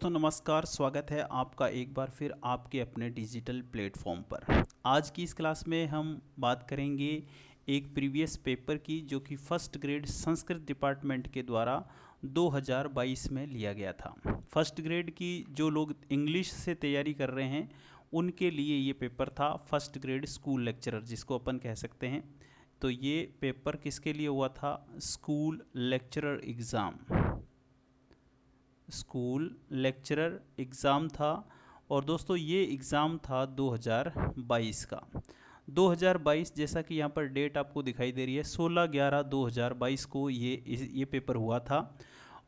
दोस्तों नमस्कार स्वागत है आपका एक बार फिर आपके अपने डिजिटल प्लेटफॉर्म पर आज की इस क्लास में हम बात करेंगे एक प्रीवियस पेपर की जो कि फर्स्ट ग्रेड संस्कृत डिपार्टमेंट के द्वारा 2022 में लिया गया था फर्स्ट ग्रेड की जो लोग इंग्लिश से तैयारी कर रहे हैं उनके लिए ये पेपर था फर्स्ट ग्रेड स्कूल लेक्चरर जिसको अपन कह सकते हैं तो ये पेपर किसके लिए हुआ था school lecturer exam school lecturer exam था और दोस्तों ये एग्ज़ाम था 2022 का 2022 जैसा कि यहाँ पर डेट आपको दिखाई दे रही है 16 ग्यारह 2022 को ये ये पेपर हुआ था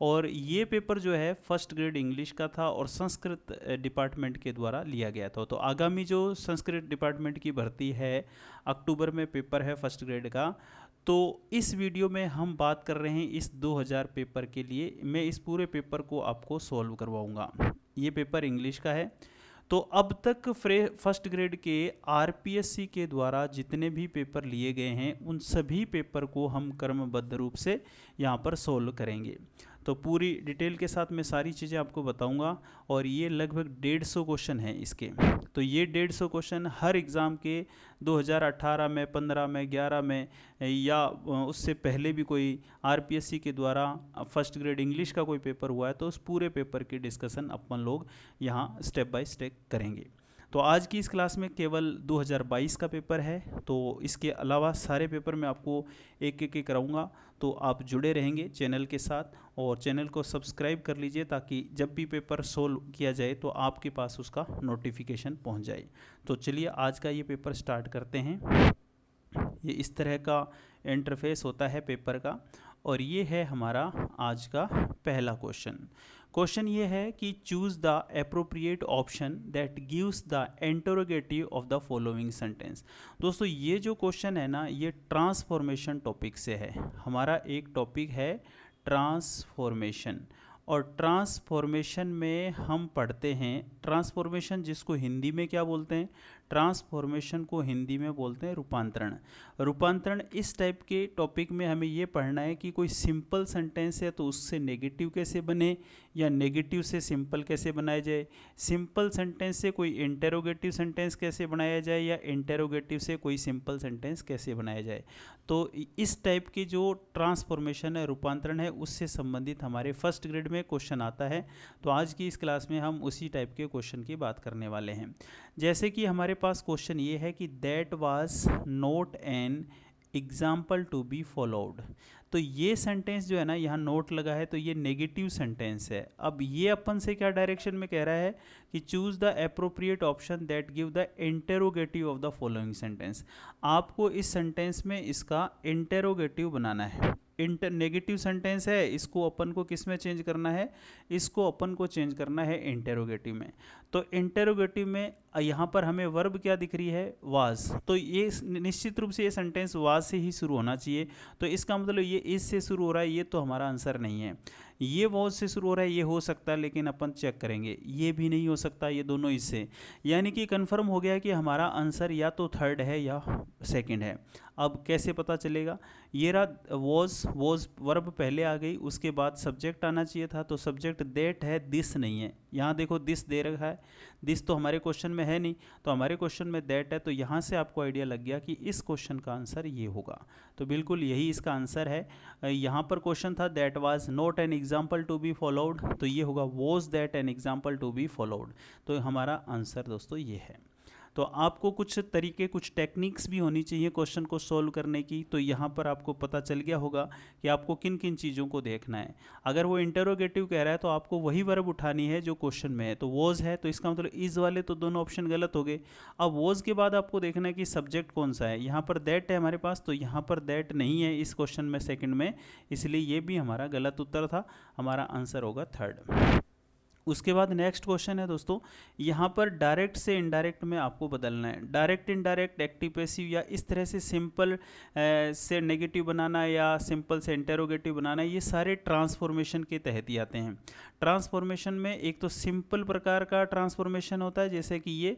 और ये पेपर जो है फर्स्ट ग्रेड इंग्लिश का था और संस्कृत डिपार्टमेंट के द्वारा लिया गया था तो आगामी जो संस्कृत डिपार्टमेंट की भर्ती है अक्टूबर में पेपर है फर्स्ट ग्रेड का तो इस वीडियो में हम बात कर रहे हैं इस 2000 पेपर के लिए मैं इस पूरे पेपर को आपको सॉल्व करवाऊँगा ये पेपर इंग्लिश का है तो अब तक फ्रे फर्स्ट ग्रेड के आरपीएससी के द्वारा जितने भी पेपर लिए गए हैं उन सभी पेपर को हम क्रमबद्ध रूप से यहाँ पर सोल्व करेंगे तो पूरी डिटेल के साथ मैं सारी चीज़ें आपको बताऊंगा और ये लगभग डेढ़ सौ क्वेश्चन हैं इसके तो ये डेढ़ सौ क्वेश्चन हर एग्ज़ाम के 2018 में 15 में 11 में या उससे पहले भी कोई आर के द्वारा फर्स्ट ग्रेड इंग्लिश का कोई पेपर हुआ है तो उस पूरे पेपर की डिस्कसन अपन लोग यहाँ स्टेप बाय स्टेप करेंगे तो आज की इस क्लास में केवल 2022 का पेपर है तो इसके अलावा सारे पेपर मैं आपको एक एक कराऊंगा तो आप जुड़े रहेंगे चैनल के साथ और चैनल को सब्सक्राइब कर लीजिए ताकि जब भी पेपर सोल्व किया जाए तो आपके पास उसका नोटिफिकेशन पहुंच जाए तो चलिए आज का ये पेपर स्टार्ट करते हैं ये इस तरह का इंटरफेस होता है पेपर का और ये है हमारा आज का पहला क्वेश्चन क्वेश्चन ये है कि choose the appropriate option that gives the interrogative of the following sentence दोस्तों ये जो क्वेश्चन है ना ये ट्रांसफॉर्मेशन टॉपिक से है हमारा एक टॉपिक है ट्रांसफॉर्मेशन और ट्रांसफॉर्मेशन में हम पढ़ते हैं ट्रांसफॉर्मेशन जिसको हिंदी में क्या बोलते हैं ट्रांसफॉर्मेशन को हिंदी में बोलते हैं रूपांतरण रूपांतरण इस टाइप के टॉपिक में हमें ये पढ़ना है कि कोई सिंपल सेंटेंस है तो उससे नेगेटिव कैसे बने या नेगेटिव से सिंपल कैसे बनाया जाए सिंपल सेंटेंस से कोई इंटेरोगेटिव सेंटेंस कैसे बनाया जाए या इंटेरोगेटिव से कोई सिंपल सेंटेंस कैसे बनाया जाए तो इस टाइप की जो ट्रांसफॉर्मेशन है रूपांतरण है उससे संबंधित हमारे फर्स्ट ग्रेड में क्वेश्चन आता है तो आज की इस क्लास में हम उसी टाइप के क्वेश्चन की बात करने वाले हैं जैसे कि हमारे पास क्वेश्चन ये है कि that was not an example to be followed तो ये सेंटेंस जो है ना यहाँ नोट लगा है तो ये नेगेटिव सेंटेंस है अब ये अपन से क्या डायरेक्शन में कह रहा है कि choose the appropriate option that give the interrogative of the following sentence आपको इस सेंटेंस में इसका इंटेरोगेटिव बनाना है इंटर नेगेटिव सेंटेंस है इसको अपन को किस में चेंज करना है इसको अपन को चेंज करना है इंटेरोगेटिव में तो इंटेरोगेटिव में यहाँ पर हमें वर्ब क्या दिख रही है वाज तो ये निश्चित रूप से ये सेंटेंस वाज से ही शुरू होना चाहिए तो इसका मतलब ये इस से शुरू हो रहा है ये तो हमारा आंसर नहीं है ये वॉज से शुरू हो रहा है ये हो सकता है लेकिन अपन चेक करेंगे ये भी नहीं हो सकता ये दोनों इससे यानी कि कन्फर्म हो गया कि हमारा आंसर या तो थर्ड है या सेकेंड है अब कैसे पता चलेगा ये रहा वॉज वॉज वर्ब पहले आ गई उसके बाद सब्जेक्ट आना चाहिए था तो सब्जेक्ट देट है दिस नहीं है यहाँ देखो दिस दे रखा है दिस तो हमारे क्वेश्चन में है नहीं तो हमारे क्वेश्चन में दैट है तो यहाँ से आपको आइडिया लग गया कि इस क्वेश्चन का आंसर ये होगा तो बिल्कुल यही इसका आंसर है यहाँ पर क्वेश्चन था that was not an example to be followed तो ये होगा was that an example to be followed तो हमारा आंसर दोस्तों ये है तो आपको कुछ तरीके कुछ टेक्निक्स भी होनी चाहिए क्वेश्चन को सॉल्व करने की तो यहाँ पर आपको पता चल गया होगा कि आपको किन किन चीज़ों को देखना है अगर वो इंटरोगेटिव कह रहा है तो आपको वही वर्ब उठानी है जो क्वेश्चन में है तो वोज है तो इसका मतलब इज़ वाले तो दोनों ऑप्शन गलत हो गए अब वोज के बाद आपको देखना है कि सब्जेक्ट कौन सा है यहाँ पर दैट है हमारे पास तो यहाँ पर दैट नहीं है इस क्वेश्चन में सेकेंड में इसलिए ये भी हमारा गलत उत्तर था हमारा आंसर होगा थर्ड उसके बाद नेक्स्ट क्वेश्चन है दोस्तों यहाँ पर डायरेक्ट से इनडायरेक्ट में आपको बदलना है डायरेक्ट इनडायरेक्ट एक्टिव पैसिव या इस तरह से सिंपल से नेगेटिव बनाना या सिंपल से इंटेरोगेटिव बनाना ये सारे ट्रांसफॉर्मेशन के तहत ही आते हैं ट्रांसफॉर्मेशन में एक तो सिंपल प्रकार का ट्रांसफॉर्मेशन होता है जैसे कि ये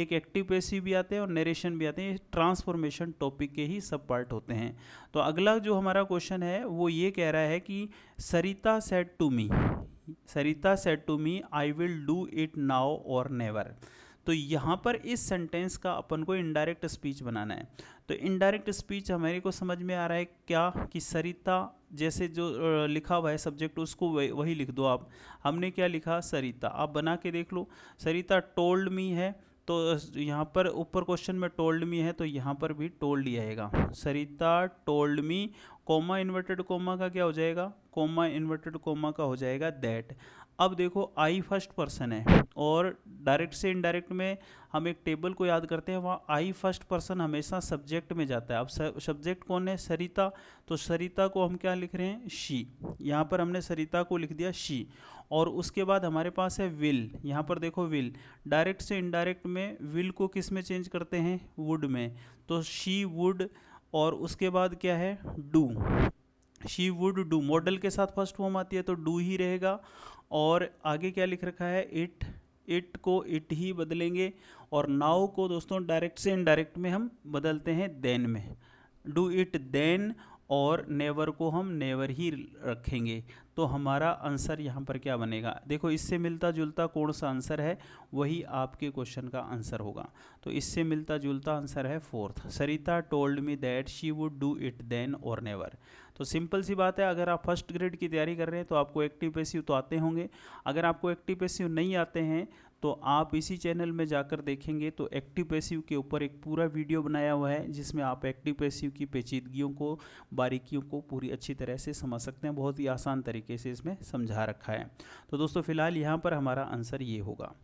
एक एक्टिव पैसिव भी आते हैं और नरेशन भी आते हैं ये ट्रांसफॉर्मेशन टॉपिक के ही सब पार्ट होते हैं तो अगला जो हमारा क्वेश्चन है वो ये कह रहा है कि Sarita said to me Sarita said to me I will do it now or never तो यहाँ पर इस सेंटेंस का अपन को इनडायरेक्ट स्पीच बनाना है तो इनडायरेक्ट स्पीच हमारे को समझ में आ रहा है क्या कि सरिता जैसे जो लिखा हुआ है सब्जेक्ट उसको वही लिख दो आप हमने क्या लिखा सरिता आप बना के देख लो सरिता टोल्ड मी है तो यहाँ पर ऊपर क्वेश्चन में टोल्ड मी है तो यहाँ पर भी टोल्ड ही आएगा Sarita told me comma inverted comma का क्या हो जाएगा कोमा इन्वर्टेड कोमा का हो जाएगा दैट अब देखो आई फर्स्ट पर्सन है और डायरेक्ट से इनडायरेक्ट में हम एक टेबल को याद करते हैं वहाँ आई फर्स्ट पर्सन हमेशा सब्जेक्ट में जाता है अब सब्जेक्ट कौन है सरिता तो सरिता को हम क्या लिख रहे हैं शी यहाँ पर हमने सरिता को लिख दिया शी और उसके बाद हमारे पास है विल यहाँ पर देखो विल डायरेक्ट से इनडायरेक्ट में विल को किस में चेंज करते हैं वुड में तो शी वुड और उसके बाद क्या है do she would do modal के साथ फर्स्ट फॉर्म आती है तो डू ही रहेगा और आगे क्या लिख रखा है इट इट को इट ही बदलेंगे और नाव को दोस्तों डायरेक्ट से इनडायरेक्ट में हम बदलते हैं देन में डू इट देन और नेवर को हम नेवर ही रखेंगे तो हमारा आंसर यहाँ पर क्या बनेगा देखो इससे मिलता जुलता कौन सा आंसर है वही आपके क्वेश्चन का आंसर होगा तो इससे मिलता जुलता आंसर है fourth Sarita told me that she would do it then और नेवर तो सिंपल सी बात है अगर आप फर्स्ट ग्रेड की तैयारी कर रहे हैं तो आपको एक्टिव पेसिव तो आते होंगे अगर आपको एक्टिव पेसिव नहीं आते हैं तो आप इसी चैनल में जाकर देखेंगे तो एक्टिव पैसिव के ऊपर एक पूरा वीडियो बनाया हुआ है जिसमें आप एक्टिव पैसिव की पेचीदगियों को बारीकियों को पूरी अच्छी तरह से समझ सकते हैं बहुत ही आसान तरीके से इसमें समझा रखा है तो दोस्तों फिलहाल यहाँ पर हमारा आंसर ये होगा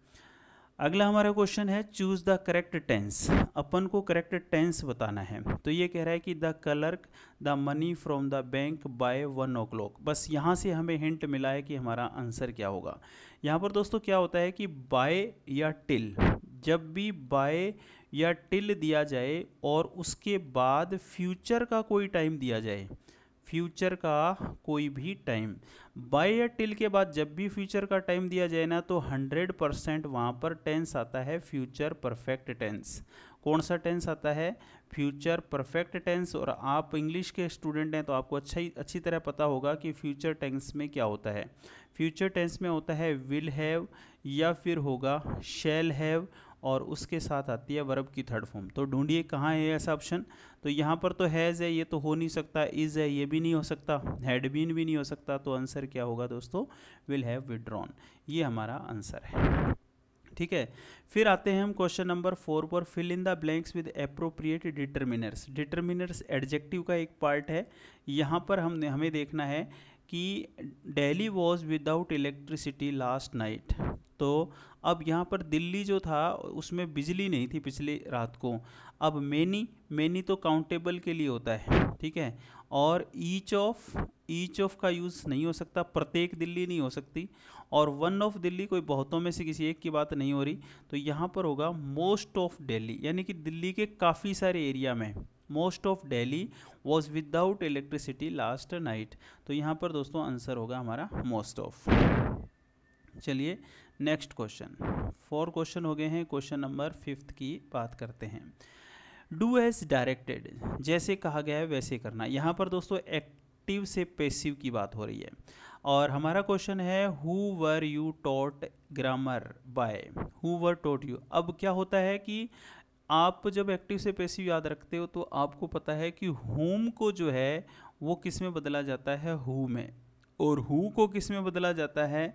अगला हमारा क्वेश्चन है चूज द करेक्ट टेंस अपन को करेक्ट टेंस बताना है तो ये कह रहा है कि the clerk the money from the bank by one o'clock बस यहाँ से हमें हिंट मिला है कि हमारा आंसर क्या होगा यहाँ पर दोस्तों क्या होता है कि बाय या टिल जब भी बाय या टिल दिया जाए और उसके बाद फ्यूचर का कोई टाइम दिया जाए फ्यूचर का कोई भी टाइम बाई या टिल के बाद जब भी फ्यूचर का टाइम दिया जाए ना तो 100 परसेंट वहाँ पर टेंस आता है फ्यूचर परफेक्ट टेंस कौन सा टेंस आता है फ्यूचर परफेक्ट टेंस और आप इंग्लिश के स्टूडेंट हैं तो आपको अच्छा ही अच्छी तरह पता होगा कि फ्यूचर टेंस में क्या होता है फ्यूचर टेंस में होता है विल हैव या फिर होगा शेल हैव और उसके साथ आती है वर्ब की थर्ड फॉर्म तो ढूंढिए कहाँ है ऐसा ऑप्शन तो यहाँ पर तो हैज़ है ये तो हो नहीं सकता इज़ है ये भी नहीं हो सकता हैड बीन भी नहीं हो सकता तो आंसर क्या होगा दोस्तों विल हैव विड्रॉन ये हमारा आंसर है ठीक है फिर आते हैं हम क्वेश्चन नंबर फोर पर fill in the blanks with appropriate determiners determiners adjective का एक पार्ट है यहाँ पर हमने हमें देखना है कि Delhi was without electricity last night तो अब यहाँ पर दिल्ली जो था उसमें बिजली नहीं थी पिछली रात को अब मैनी मैनी तो काउंटेबल के लिए होता है ठीक है और ईच ऑफ ईच ऑफ का यूज़ नहीं हो सकता प्रत्येक दिल्ली नहीं हो सकती और वन ऑफ दिल्ली कोई बहुतों में से किसी एक की बात नहीं हो रही तो यहाँ पर होगा मोस्ट ऑफ डेली यानी कि दिल्ली के काफ़ी सारे एरिया में most of Delhi was without electricity last night तो यहाँ पर दोस्तों आंसर होगा हमारा मोस्ट ऑफ चलिए नेक्स्ट क्वेश्चन फोर क्वेश्चन हो गए हैं क्वेश्चन नंबर फिफ्थ की बात करते हैं डू एज डायरेक्टेड जैसे कहा गया है वैसे करना यहाँ पर दोस्तों एक्टिव से पेसिव की बात हो रही है और हमारा क्वेश्चन है who were you taught grammar by who were taught you अब क्या होता है कि आप जब एक्टिव से पेसिव याद रखते हो तो आपको पता है कि होम को जो है वो किस में बदला जाता है हु में और हु को किस में बदला जाता है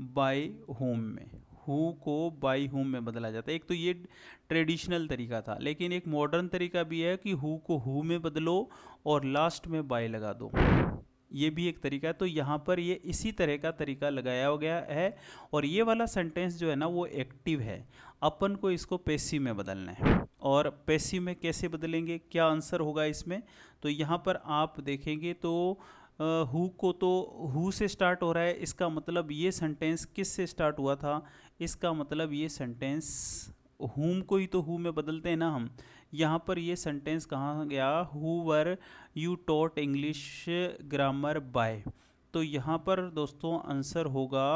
बाय होम में हु को बाई होम में बदला जाता है एक तो ये ट्रेडिशनल तरीका था लेकिन एक मॉडर्न तरीका भी है कि हु को हु में बदलो और लास्ट में बाई लगा दो ये भी एक तरीका है तो यहाँ पर ये इसी तरह का तरीका लगाया हो गया है और ये वाला सेंटेंस जो है ना वो एक्टिव है अपन को इसको पेसी में बदलना है और पेसी में कैसे बदलेंगे क्या आंसर होगा इसमें तो यहाँ पर आप देखेंगे तो हु को तो हु से स्टार्ट हो रहा है इसका मतलब ये सेंटेंस किस से स्टार्ट हुआ था इसका मतलब ये सेंटेंस हुम को ही तो हु में बदलते हैं ना हम यहाँ पर ये सेंटेंस कहाँ गया who were you taught English grammar by तो यहाँ पर दोस्तों आंसर होगा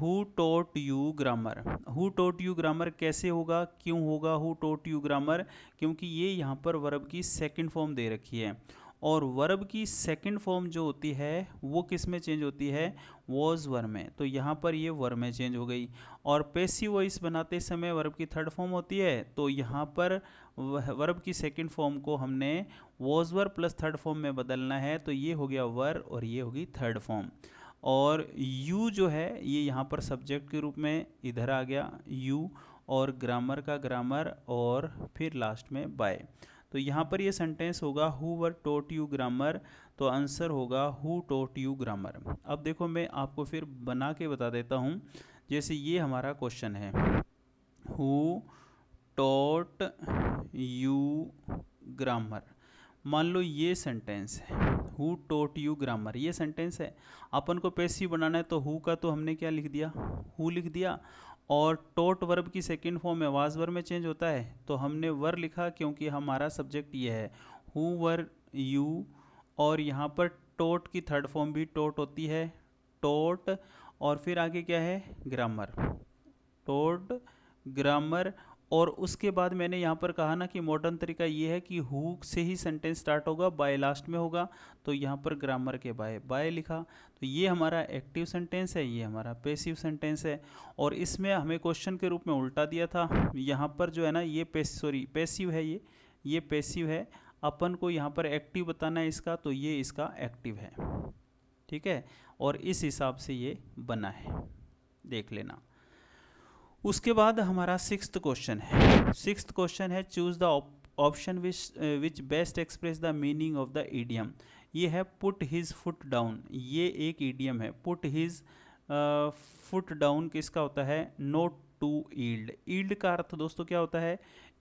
who taught you grammar who taught you grammar कैसे होगा क्यों होगा हु टोट यू ग्रामर क्योंकि ये यहाँ पर वर्ब की सेकंड फॉर्म दे रखी है और वर्ब की सेकंड फॉर्म जो होती है वो किस में चेंज होती है वॉज वर में तो यहाँ पर ये वर में चेंज हो गई और पेसी वॉइस बनाते समय वर्ब की थर्ड फॉर्म होती है तो यहाँ पर वर्ब की सेकंड फॉर्म को हमने was were plus third form में बदलना है तो ये हो गया वर और ये होगी थर्ड फॉर्म और यू जो है ये यहाँ पर सब्जेक्ट के रूप में इधर आ गया यू और ग्रामर का ग्रामर और फिर लास्ट में बाय तो यहाँ पर ये सेंटेंस होगा who were taught you grammar तो आंसर होगा हु टोट यू ग्रामर अब देखो मैं आपको फिर बना के बता देता हूँ जैसे ये हमारा क्वेश्चन है हु टोट यू ग्रामर मान लो ये सेंटेंस है हु टोट यू ग्रामर ये सेंटेंस है अपन को पैसिव बनाना है तो हु का तो हमने क्या लिख दिया हु लिख दिया और टोट वर्ब की सेकेंड फॉर्म आवाज वर्ब में चेंज होता है तो हमने वर लिखा क्योंकि हमारा सब्जेक्ट यह है हु वर यू और यहाँ पर टोट की थर्ड फॉर्म भी टोट होती है टोट और फिर आगे क्या है ग्रामर टोट ग्रामर और उसके बाद मैंने यहाँ पर कहा ना कि मॉडर्न तरीका ये है कि हु से ही सेंटेंस स्टार्ट होगा बाय लास्ट में होगा तो यहाँ पर ग्रामर के बाय बाय लिखा तो ये हमारा एक्टिव सेंटेंस है ये हमारा पेसिव सेंटेंस है और इसमें हमें क्वेश्चन के रूप में उल्टा दिया था यहाँ पर जो है ना ये पे सॉरी पेसिव है ये ये पेसिव है अपन को यहाँ पर एक्टिव बताना है इसका तो ये इसका एक्टिव है ठीक है और इस हिसाब से ये बना है देख लेना उसके बाद हमारा सिक्स क्वेश्चन है सिक्स क्वेश्चन है choose the option which which best express the meaning of the idiom ये है पुट हिज फुट डाउन ये एक ईडियम है पुट हिज फुट डाउन किसका होता है नोट टू ईल्ड ईल्ड का अर्थ दोस्तों क्या होता है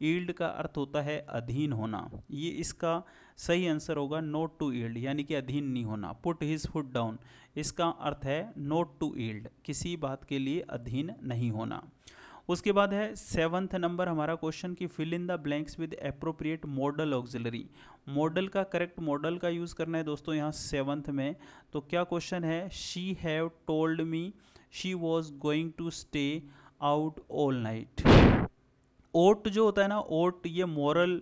ईल्ड का अर्थ होता है अधीन होना ये इसका सही आंसर होगा नोट टू ईल्ड यानी कि अधीन नहीं होना पुट हिज फुट डाउन इसका अर्थ है नोट टू ईल्ड किसी बात के लिए अधीन नहीं होना उसके बाद है सेवन्थ नंबर हमारा क्वेश्चन कि fill in the blanks with appropriate modal auxiliary modal का करेक्ट मॉडल का यूज़ करना है दोस्तों यहाँ सेवन्थ में तो क्या क्वेश्चन है she have told me she was going to stay out all night ought जो होता है ना ओट ये मॉरल moral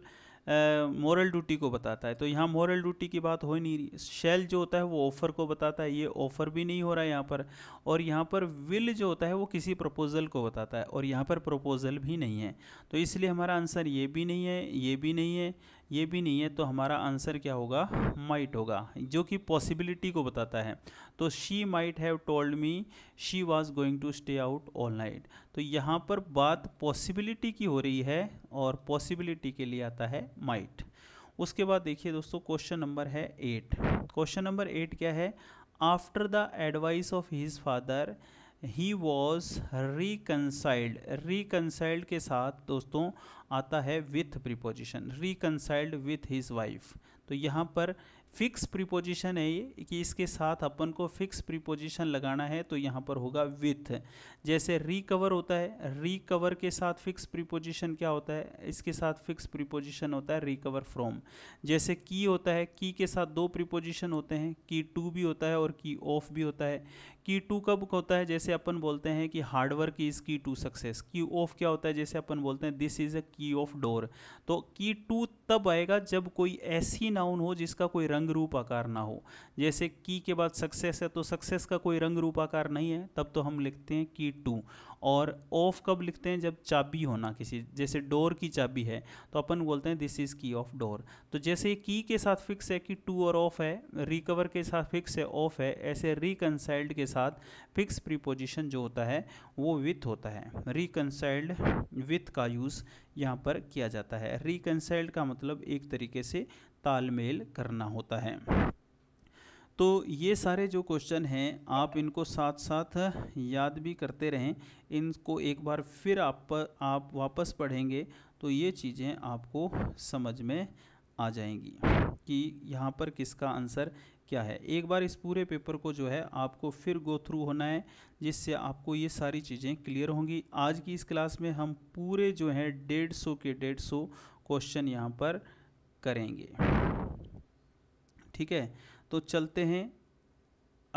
मॉरल ड्यूटी को बताता है तो यहाँ मॉरल ड्यूटी की बात हो ही नहीं रही शेल जो होता है वो ऑफ़र को बताता है ये ऑफ़र भी नहीं हो रहा है यहाँ पर और यहाँ पर विल जो होता है वो किसी प्रपोज़ल को बताता है और यहाँ पर प्रपोज़ल भी नहीं है तो इसलिए हमारा आंसर ये भी नहीं है ये भी नहीं है ये भी नहीं है तो हमारा आंसर क्या होगा माइट होगा जो कि पॉसिबिलिटी को बताता है तो she might have told me she was going to stay out all night तो यहाँ पर बात पॉसिबिलिटी की हो रही है और पॉसिबिलिटी के लिए आता है माइट उसके बाद देखिए दोस्तों क्वेश्चन नंबर है एट क्वेश्चन नंबर एट क्या है after the advice of his father he was reconciled reconciled के साथ दोस्तों आता है with preposition reconciled with his wife तो यहाँ पर फिक्स प्रीपोजिशन है ये कि इसके साथ अपन को फिक्स प्रीपोजिशन लगाना है तो यहाँ पर होगा विथ जैसे रिकवर होता है रिकवर के साथ फिक्स प्रीपोजिशन क्या होता है इसके साथ फिक्स प्रीपोजिशन होता है रिकवर फ्रॉम जैसे की होता है की के साथ दो प्रीपोजिशन होते हैं की टू भी होता है और की ऑफ भी होता है की टू कब होता है जैसे अपन बोलते हैं कि hard work is key to success key of क्या होता है जैसे अपन बोलते हैं दिस इज़ अ की ऑफ डोर तो की टू तब आएगा जब कोई ऐसी नाउन हो जिसका कोई रंग रूप आकार ना हो जैसे की के बाद सक्सेस है तो सक्सेस का कोई रंग रूप आकार नहीं है तब तो हम लिखते हैं की टू और ऑफ कब लिखते हैं जब चाबी होना किसी जैसे डोर की चाबी है तो अपन बोलते हैं this is key of door तो जैसे की के साथ फिक्स है कि टू और ऑफ है रिकवर के साथ फिक्स है ऑफ है ऐसे रिकनसाइल्ड के साथ फिक्स प्रीपोजिशन जो होता है वो विथ होता है रिकनसाइल्ड विथ का यूज़ यहाँ पर किया जाता है रिकनसाइल्ड का मतलब एक तरीके से तालमेल करना होता है तो ये सारे जो क्वेश्चन हैं आप इनको साथ साथ याद भी करते रहें इनको एक बार फिर आप पर, आप वापस पढ़ेंगे तो ये चीज़ें आपको समझ में आ जाएंगी कि यहाँ पर किसका आंसर क्या है एक बार इस पूरे पेपर को जो है आपको फिर गो थ्रू होना है जिससे आपको ये सारी चीज़ें क्लियर होंगी आज की इस क्लास में हम पूरे जो है डेढ़ सौ के डेढ़ सौ क्वेश्चन यहाँ पर करेंगे ठीक है तो चलते हैं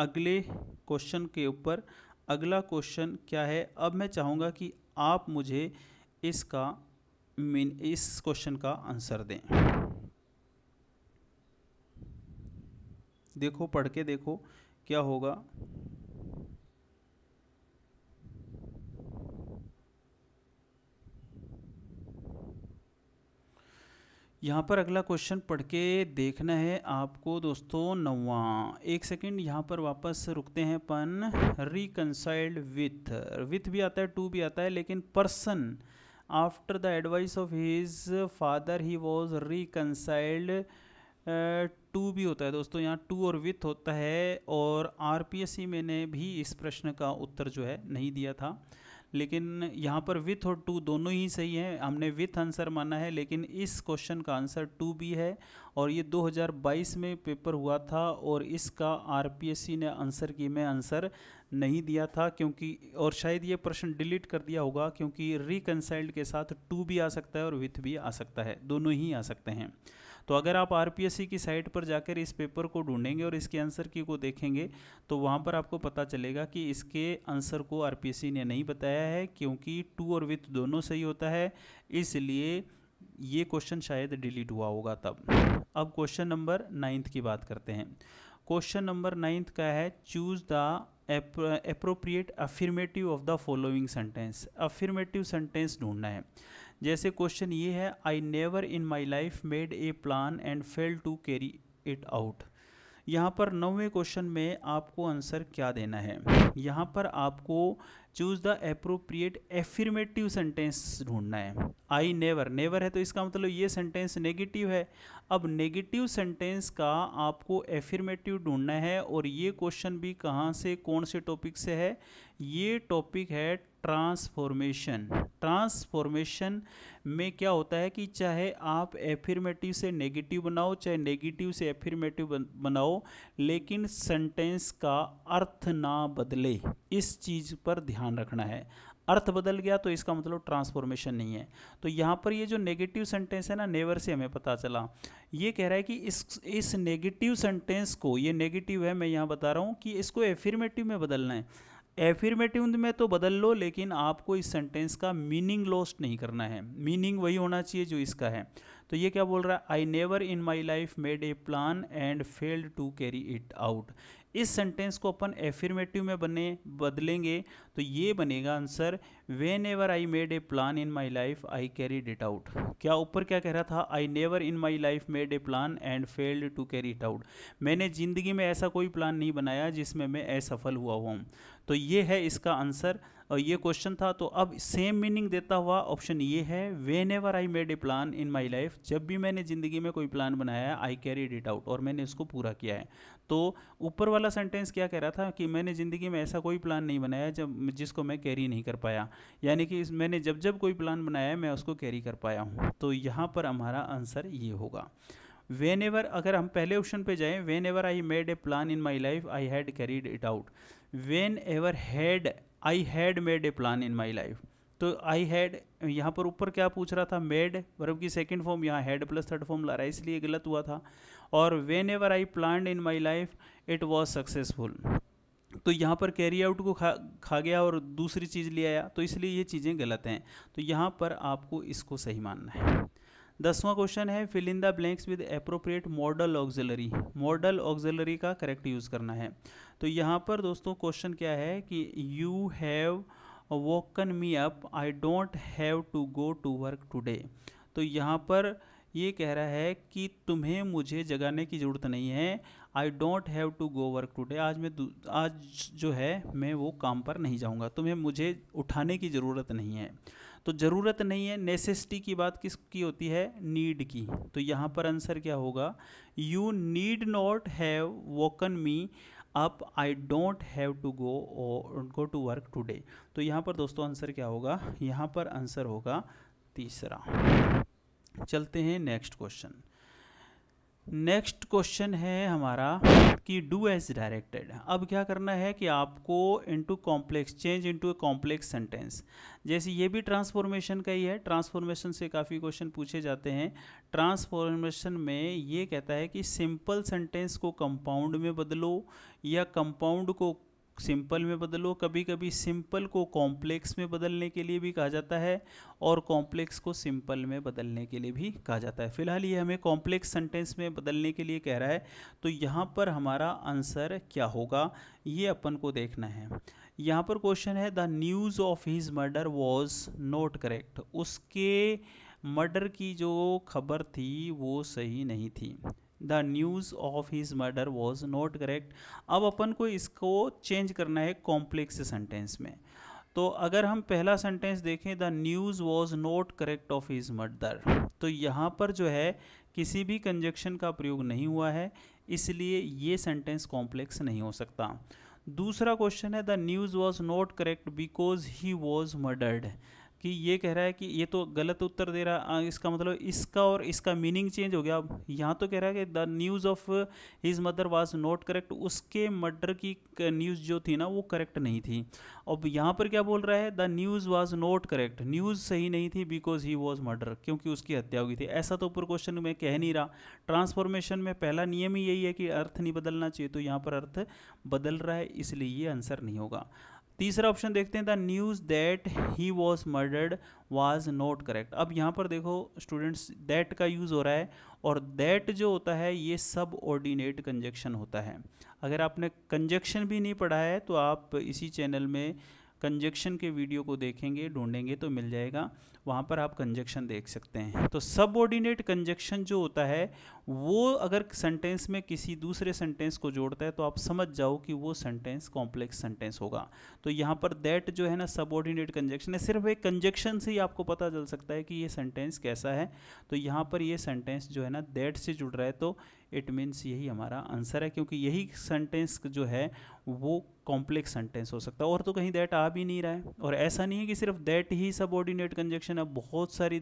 अगले क्वेश्चन के ऊपर अगला क्वेश्चन क्या है अब मैं चाहूँगा कि आप मुझे इसका मीन इस क्वेश्चन का आंसर दें देखो पढ़ के देखो क्या होगा यहाँ पर अगला क्वेश्चन पढ़ के देखना है आपको दोस्तों नवा एक सेकंड यहाँ पर वापस रुकते हैं पन रिकनसाइल्ड विथ विथ भी आता है टू भी आता है लेकिन person after the advice of his father he was reconciled to भी होता है दोस्तों यहाँ टू और विथ होता है और आरपीएससी मैंने भी इस प्रश्न का उत्तर जो है नहीं दिया था लेकिन यहाँ पर विथ और टू दोनों ही सही हैं हमने विथ आंसर माना है लेकिन इस क्वेश्चन का आंसर टू भी है और ये 2022 में पेपर हुआ था और इसका आरपीएससी ने आंसर की में आंसर नहीं दिया था क्योंकि और शायद ये प्रश्न डिलीट कर दिया होगा क्योंकि रिकनसाइल्ड के साथ टू भी आ सकता है और विथ भी आ सकता है दोनों ही आ सकते हैं तो अगर आप आर की साइट पर जाकर इस पेपर को ढूंढेंगे और इसके आंसर की को देखेंगे तो वहाँ पर आपको पता चलेगा कि इसके आंसर को आर ने नहीं बताया है क्योंकि टू और विथ दोनों सही होता है इसलिए ये क्वेश्चन शायद डिलीट हुआ होगा तब अब क्वेश्चन नंबर नाइन्थ की बात करते हैं क्वेश्चन नंबर नाइन्थ का है choose the appropriate affirmative of the following sentence affirmative sentence ढूंढना है जैसे क्वेश्चन ये है I never in my life made a plan and fail to carry it out यहाँ पर नौवें क्वेश्चन में आपको आंसर क्या देना है यहाँ पर आपको choose the appropriate affirmative sentence ढूंढना है आई नेवर नेवर है तो इसका मतलब ये सेंटेंस नेगेटिव है अब नेगेटिव सेंटेंस का आपको एफirमेटिव ढूंढना है और ये क्वेश्चन भी कहाँ से कौन से टॉपिक से है ये टॉपिक है ट्रांसफॉर्मेशन ट्रांसफॉर्मेशन में क्या होता है कि चाहे आप एफिर्मेटिव से नेगेटिव बनाओ चाहे नेगेटिव से एफिर्मेटिव बनाओ लेकिन सेंटेंस का अर्थ ना बदले इस चीज़ पर ध्यान रखना है अर्थ बदल गया तो इसका मतलब ट्रांसफॉर्मेशन नहीं है तो यहाँ पर ये जो नेगेटिव सेंटेंस है ना नेवर से हमें पता चला ये कह रहा है कि इस इस नेगेटिव सेंटेंस को ये नेगेटिव है मैं यहाँ बता रहा हूँ कि इसको एफिर्मेटिव में बदलना है एफिर्मेटिव में तो बदल लो लेकिन आपको इस सेंटेंस का मीनिंग लॉस्ट नहीं करना है मीनिंग वही होना चाहिए जो इसका है तो ये क्या बोल रहा है I never in my life made a plan and failed to carry it out इस सेंटेंस को अपन एफिर्मेटिव में बने बदलेंगे तो ये बनेगा answer whenever I made a plan in my life I carry it out क्या ऊपर क्या कह रहा था I never in my life made a plan and failed to carry it out मैंने ज़िंदगी में ऐसा कोई प्लान नहीं बनाया जिसमें मैं असफल हुआ हूँ तो ये है इसका आंसर और ये क्वेश्चन था तो अब सेम मीनिंग देता हुआ ऑप्शन ये है whenever I made a plan in my life जब भी मैंने ज़िंदगी में कोई प्लान बनाया है आई कैरीड इट आउट और मैंने इसको पूरा किया है तो ऊपर वाला सेंटेंस क्या कह रहा था कि मैंने ज़िंदगी में ऐसा कोई प्लान नहीं बनाया जब जिसको मैं कैरी नहीं कर पाया यानी कि मैंने जब जब कोई प्लान बनाया है मैं उसको कैरी कर पाया हूँ तो यहाँ पर हमारा आंसर ये होगा वेन एवर अगर हम पहले ऑप्शन पे जाएं whenever I made a plan in my life I had carried it out whenever had I had made a plan in my life तो आई हैड यहाँ पर ऊपर क्या पूछ रहा था मेड वर्ब की सेकेंड फॉर्म यहाँ हैड प्लस थर्ड फॉर्म ला रहा है इसलिए गलत हुआ था और whenever I plan in my life it was successful तो यहाँ पर कैरी आउट को खा खा गया और दूसरी चीज़ ले आया तो इसलिए ये चीज़ें गलत हैं तो यहाँ पर आपको इसको सही मानना है दसवां क्वेश्चन है fill in the blanks with appropriate modal auxiliary modal auxiliary का करेक्ट यूज़ करना है तो यहाँ पर दोस्तों क्वेश्चन क्या है कि you have woken me up I don't have to go to work today तो यहाँ पर ये कह रहा है कि तुम्हें मुझे जगाने की ज़रूरत नहीं है I don't have to go work today आज मैं आज जो है मैं वो काम पर नहीं जाऊँगा तुम्हें मुझे उठाने की ज़रूरत नहीं है तो ज़रूरत नहीं है नेसेसिटी की बात किसकी होती है नीड की तो यहाँ पर आंसर क्या होगा you need not have woken me up I don't have to go go to work today तो यहाँ पर दोस्तों आंसर क्या होगा यहाँ पर आंसर होगा तीसरा चलते हैं नेक्स्ट क्वेश्चन नेक्स्ट क्वेश्चन है हमारा कि डू एज डायरेक्टेड अब क्या करना है कि आपको into complex change into a complex sentence जैसे ये भी ट्रांसफॉर्मेशन का ही है ट्रांसफॉर्मेशन से काफ़ी क्वेश्चन पूछे जाते हैं ट्रांसफॉर्मेशन में ये कहता है कि सिंपल सेंटेंस को कंपाउंड में बदलो या कंपाउंड को सिंपल में बदलो कभी कभी सिंपल को कॉम्प्लेक्स में बदलने के लिए भी कहा जाता है और कॉम्प्लेक्स को सिंपल में बदलने के लिए भी कहा जाता है फिलहाल ये हमें कॉम्प्लेक्स सेंटेंस में बदलने के लिए कह रहा है तो यहाँ पर हमारा आंसर क्या होगा ये अपन को देखना है यहाँ पर क्वेश्चन है the news of his murder was not correct उसके मर्डर की जो खबर थी वो सही नहीं थी the news of his murder was not correct अब अपन को इसको चेंज करना है कॉम्प्लेक्स सेंटेंस में तो अगर हम पहला सेंटेंस देखें the news was not correct of his murder तो यहाँ पर जो है किसी भी कंजक्शन का प्रयोग नहीं हुआ है इसलिए ये सेंटेंस कॉम्प्लेक्स नहीं हो सकता दूसरा क्वेश्चन है the news was not correct because he was murdered कि ये कह रहा है कि ये तो गलत उत्तर दे रहा है इसका मतलब इसका और इसका मीनिंग चेंज हो गया अब यहाँ तो कह रहा है कि the news of his mother was not correct उसके मर्डर की न्यूज़ जो थी ना वो करेक्ट नहीं थी अब यहाँ पर क्या बोल रहा है the news was not correct news सही नहीं थी बिकॉज ही वॉज मर्डर क्योंकि उसकी हत्या हुई थी ऐसा तो ऊपर क्वेश्चन में कह नहीं रहा ट्रांसफॉर्मेशन में पहला नियम ही यही है कि अर्थ नहीं बदलना चाहिए तो यहाँ पर अर्थ बदल रहा है इसलिए ये आंसर नहीं होगा तीसरा ऑप्शन देखते हैं the news that he was murdered was not correct अब यहाँ पर देखो स्टूडेंट्स दैट का यूज़ हो रहा है और दैट जो होता है ये सब ऑर्डिनेट कंजक्शन होता है अगर आपने कंजक्शन भी नहीं पढ़ा है तो आप इसी चैनल में कंजक्शन के वीडियो को देखेंगे ढूंढेंगे तो मिल जाएगा वहाँ पर आप कंजक्शन देख सकते हैं तो सबऑर्डिनेट कंजक्शन जो होता है वो अगर सेंटेंस में किसी दूसरे सेंटेंस को जोड़ता है तो आप समझ जाओ कि वो सेंटेंस कॉम्प्लेक्स सेंटेंस होगा तो यहाँ पर दैट जो है ना सबऑर्डिनेट कंजक्शन है सिर्फ एक कंजक्शन से ही आपको पता चल सकता है कि ये सेंटेंस कैसा है तो यहाँ पर ये सेंटेंस जो है ना दैट से जुड़ रहा है तो इट मीन्स यही हमारा आंसर है क्योंकि यही सेंटेंस जो है वो कॉम्प्लेक्स सेंटेंस हो सकता है और तो कहीं दैट आ भी नहीं रहा है और ऐसा नहीं है कि सिर्फ दैट ही सबॉर्डिनेट कंजक्शन है बहुत सारी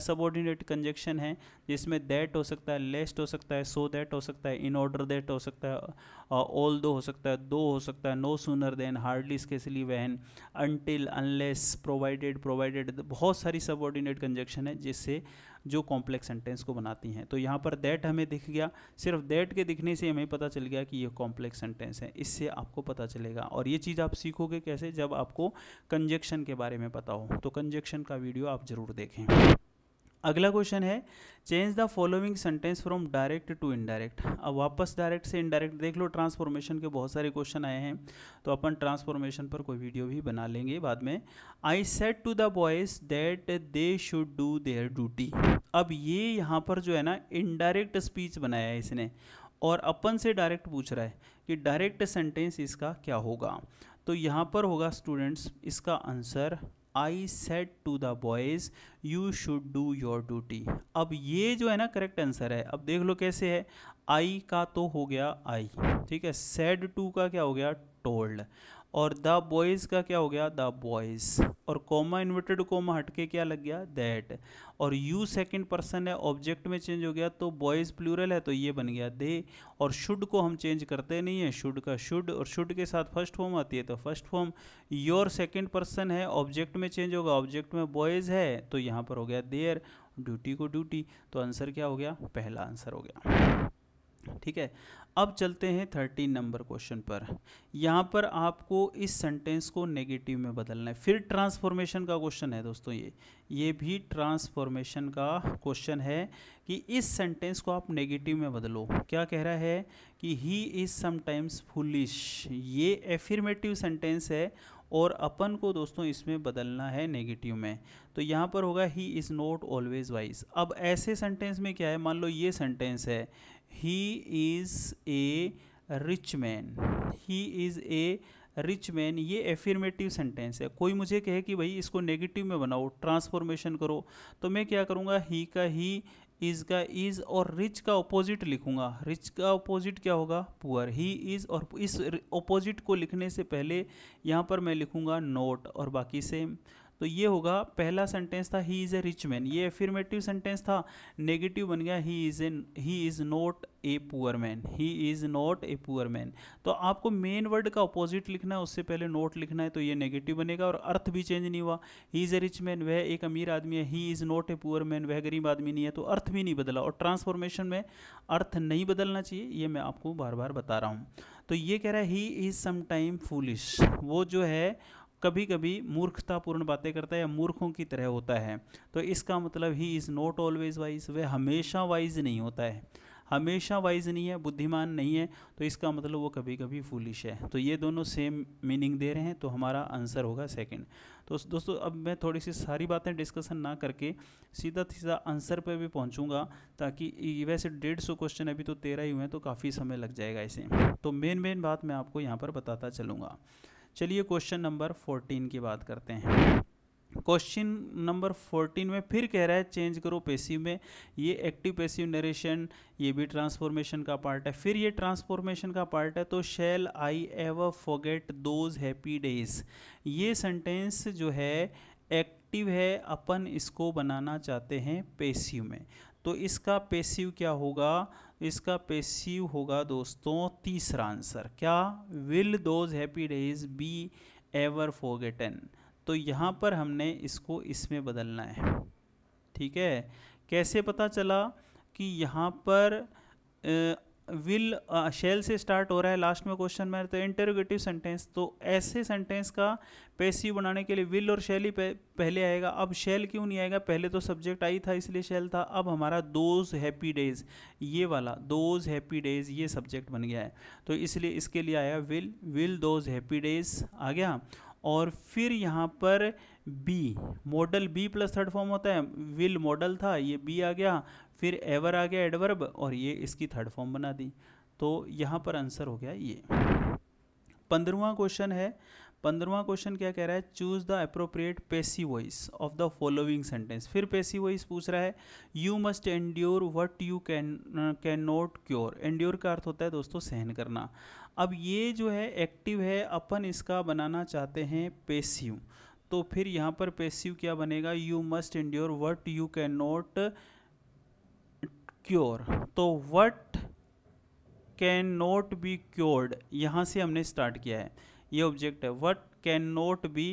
सबॉर्डिनेट कंजक्शन है जिसमें दैट हो सकता है लेस्ट हो सकता है सो दैट हो सकता है इन ऑर्डर दैट हो सकता है ऑल दो हो सकता है दो हो सकता है no sooner than hardly scarcely when until unless provided provided बहुत सारी ऑर्डिनेट कंजक्शन है जिससे uh, जो कॉम्प्लेक्स सेंटेंस को बनाती हैं तो यहाँ पर दैट हमें दिख गया सिर्फ दैट के दिखने से हमें पता चल गया कि ये कॉम्प्लेक्स सेंटेंस है इससे आपको पता चलेगा और ये चीज़ आप सीखोगे कैसे जब आपको कंजेक्शन के बारे में पता हो तो कंजेक्शन का वीडियो आप ज़रूर देखें अगला क्वेश्चन है change the following sentence from direct to indirect अब वापस डायरेक्ट से इनडायरेक्ट देख लो ट्रांसफॉर्मेशन के बहुत सारे क्वेश्चन आए हैं तो अपन ट्रांसफॉर्मेशन पर कोई वीडियो भी बना लेंगे बाद में I said to the boys that they should do their duty अब ये यहाँ पर जो है ना इनडायरेक्ट स्पीच बनाया है इसने और अपन से डायरेक्ट पूछ रहा है कि डायरेक्ट सेंटेंस इसका क्या होगा तो यहाँ पर होगा स्टूडेंट्स इसका answer I said to the boys you should do your duty अब ये जो है ना करेक्ट आंसर है अब देख लो कैसे है आई का तो हो गया आई ठीक है सेड टू का क्या हो गया टोल्ड और द बॉयज़ का क्या हो गया द बॉयज़ और कोमा इन्वर्टेड कोमा हटके क्या लग गया दैट और यू सेकंड पर्सन है ऑब्जेक्ट में चेंज हो गया तो बॉयज़ प्लूरल है तो ये बन गया दे और शुड को हम चेंज करते नहीं है शुड का शुड और शुड के साथ फर्स्ट फॉर्म आती है तो first form your second person है ऑब्जेक्ट में चेंज होगा ऑब्जेक्ट में बॉयज़ है तो यहाँ पर हो गया देयर ड्यूटी को ड्यूटी तो आंसर क्या हो गया पहला आंसर हो गया ठीक है अब चलते हैं थर्टीन नंबर क्वेश्चन पर यहाँ पर आपको इस सेंटेंस को नेगेटिव में बदलना है फिर ट्रांसफॉर्मेशन का क्वेश्चन है दोस्तों ये ये भी ट्रांसफॉर्मेशन का क्वेश्चन है कि इस सेंटेंस को आप नेगेटिव में बदलो क्या कह रहा है कि ही इज़ समाइम्स फुलिश ये एफिर्मेटिव सेंटेंस है और अपन को दोस्तों इसमें बदलना है नेगेटिव में तो यहाँ पर होगा he is not always wise अब ऐसे सेंटेंस में क्या है मान लो ये सेंटेंस है he is a rich man he is a rich man ये एफirमेटिव सेंटेंस है कोई मुझे कहे कि भाई इसको नेगेटिव में बनाओ ट्रांसफॉर्मेशन करो तो मैं क्या करूँगा ही का ही इज़ का इज़ और रिच का ऑपोजिट लिखूंगा रिच का ऑपोजिट क्या होगा पुअर ही इज़ और इस ऑपोजिट को लिखने से पहले यहाँ पर मैं लिखूंगा नोट और बाकी सेम तो ये होगा पहला सेंटेंस था he is a rich man ये एफirmative सेंटेंस था नेगेटिव बन गया he is an he is not a poor man he is not a poor man तो आपको मेन वर्ड का अपोजिट लिखना है उससे पहले नोट लिखना है तो ये नेगेटिव बनेगा और अर्थ भी चेंज नहीं हुआ he is a rich man वह एक अमीर आदमी है he is not a poor man वह गरीब आदमी नहीं है तो अर्थ भी नहीं बदला और ट्रांसफॉर्मेशन में अर्थ नहीं बदलना चाहिए ये मैं आपको बार बार बता रहा हूँ तो ये कह रहा है ही इज़ समाइम फूलिश वो जो है कभी कभी मूर्खतापूर्ण बातें करता है या मूर्खों की तरह होता है तो इसका मतलब he is not always wise वह हमेशा वाइज नहीं होता है हमेशा वाइज नहीं है बुद्धिमान नहीं है तो इसका मतलब वो कभी कभी फूलिश है तो ये दोनों सेम मीनिंग दे रहे हैं तो हमारा आंसर होगा सेकंड तो दोस्तों अब मैं थोड़ी सी सारी बातें डिस्कशन ना करके सीधा सीधा आंसर पे भी पहुंचूंगा ताकि वैसे डेढ़ सौ क्वेश्चन अभी तो तेरह ही हुए हैं तो काफ़ी समय लग जाएगा इसे तो मेन मेन बात मैं आपको यहाँ पर बताता चलूँगा चलिए क्वेश्चन नंबर फोर्टीन की बात करते हैं क्वेश्चन नंबर फोर्टीन में फिर कह रहा है चेंज करो पेसिव में ये एक्टिव पेसिव नरेशन ये भी ट्रांसफॉर्मेशन का पार्ट है फिर ये ट्रांसफॉर्मेशन का पार्ट है तो shall I ever forget those happy days ये सेंटेंस जो है एक्टिव है अपन इसको बनाना चाहते हैं पेसिव में तो इसका पेसिव क्या होगा इसका पेसिव होगा दोस्तों तीसरा आंसर क्या will those happy days be ever forgotten तो यहाँ पर हमने इसको इसमें बदलना है ठीक है कैसे पता चला कि यहाँ पर विल शेल से स्टार्ट हो रहा है लास्ट में क्वेश्चन में तो इंटरोगेटिव सेंटेंस तो ऐसे सेंटेंस का पेसिव बनाने के लिए विल और शेल ही पहले आएगा अब शेल क्यों नहीं आएगा पहले तो सब्जेक्ट आई था इसलिए शेल था अब हमारा दोज हैप्पी डेज ये वाला दोज हैप्पी डेज ये सब्जेक्ट बन गया है तो इसलिए इसके लिए आया will will those happy days आ गया और फिर यहाँ पर be modal be plus third form होता है विल मॉडल था ये बी आ गया फिर एवर आ गया एडवर्ब और ये इसकी थर्ड फॉर्म बना दी तो यहाँ पर आंसर हो गया ये पंद्रवा क्वेश्चन है पंद्रवा क्वेश्चन क्या कह रहा है choose the appropriate passive voice of the following sentence फिर पेसी वॉइस पूछ रहा है you must endure what you can can not cure endure का अर्थ होता है दोस्तों सहन करना अब ये जो है एक्टिव है अपन इसका बनाना चाहते हैं पेसीव तो फिर यहाँ पर पेसीव क्या बनेगा you must endure what you can not cure तो what can not be cured यहाँ से हमने स्टार्ट किया है ये ऑब्जेक्ट है वट कैन नॉट बी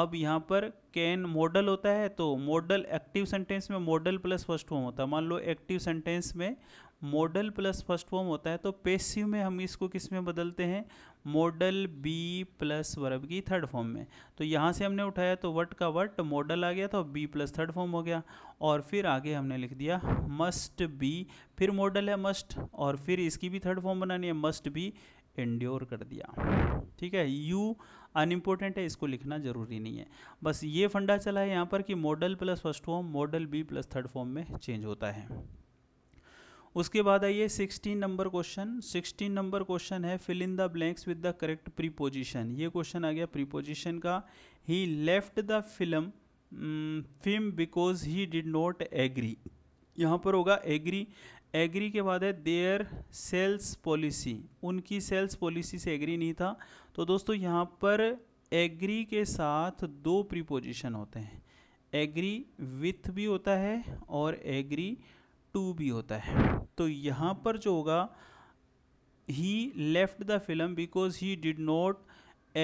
अब यहाँ पर कैन मॉडल होता है तो मॉडल एक्टिव सेंटेंस में मॉडल प्लस फर्स्ट फॉर्म होता है मान लो एक्टिव सेंटेंस में मॉडल प्लस फर्स्ट फॉर्म होता है तो पेसिव में हम इसको किस में बदलते हैं मॉडल बी प्लस वर्ब की थर्ड फॉर्म में तो यहाँ से हमने उठाया तो वट का वट मॉडल आ गया तो बी प्लस थर्ड फॉर्म हो गया और फिर आगे हमने लिख दिया मस्ट बी फिर मॉडल है मस्ट और फिर इसकी भी थर्ड फॉर्म बनानी है मस्ट बी इंड्योर कर दिया ठीक है यू अनइम्पोर्टेंट है इसको लिखना जरूरी नहीं है बस ये फंडा चला है यहाँ पर कि modal plus first form modal be plus third form में चेंज होता है उसके बाद आइए sixteen number question sixteen number question है fill in the blanks with the correct preposition ये क्वेश्चन आ गया प्रीपोजिशन का he left the film film because he did not agree यहाँ पर होगा एग्री एग्री के बाद है देयर सेल्स पॉलिसी उनकी सेल्स पॉलिसी से एग्री नहीं था तो दोस्तों यहाँ पर एग्री के साथ दो प्रीपोजिशन होते हैं एग्री विथ भी होता है और एग्री टू भी होता है तो यहाँ पर जो होगा he left the film because he did not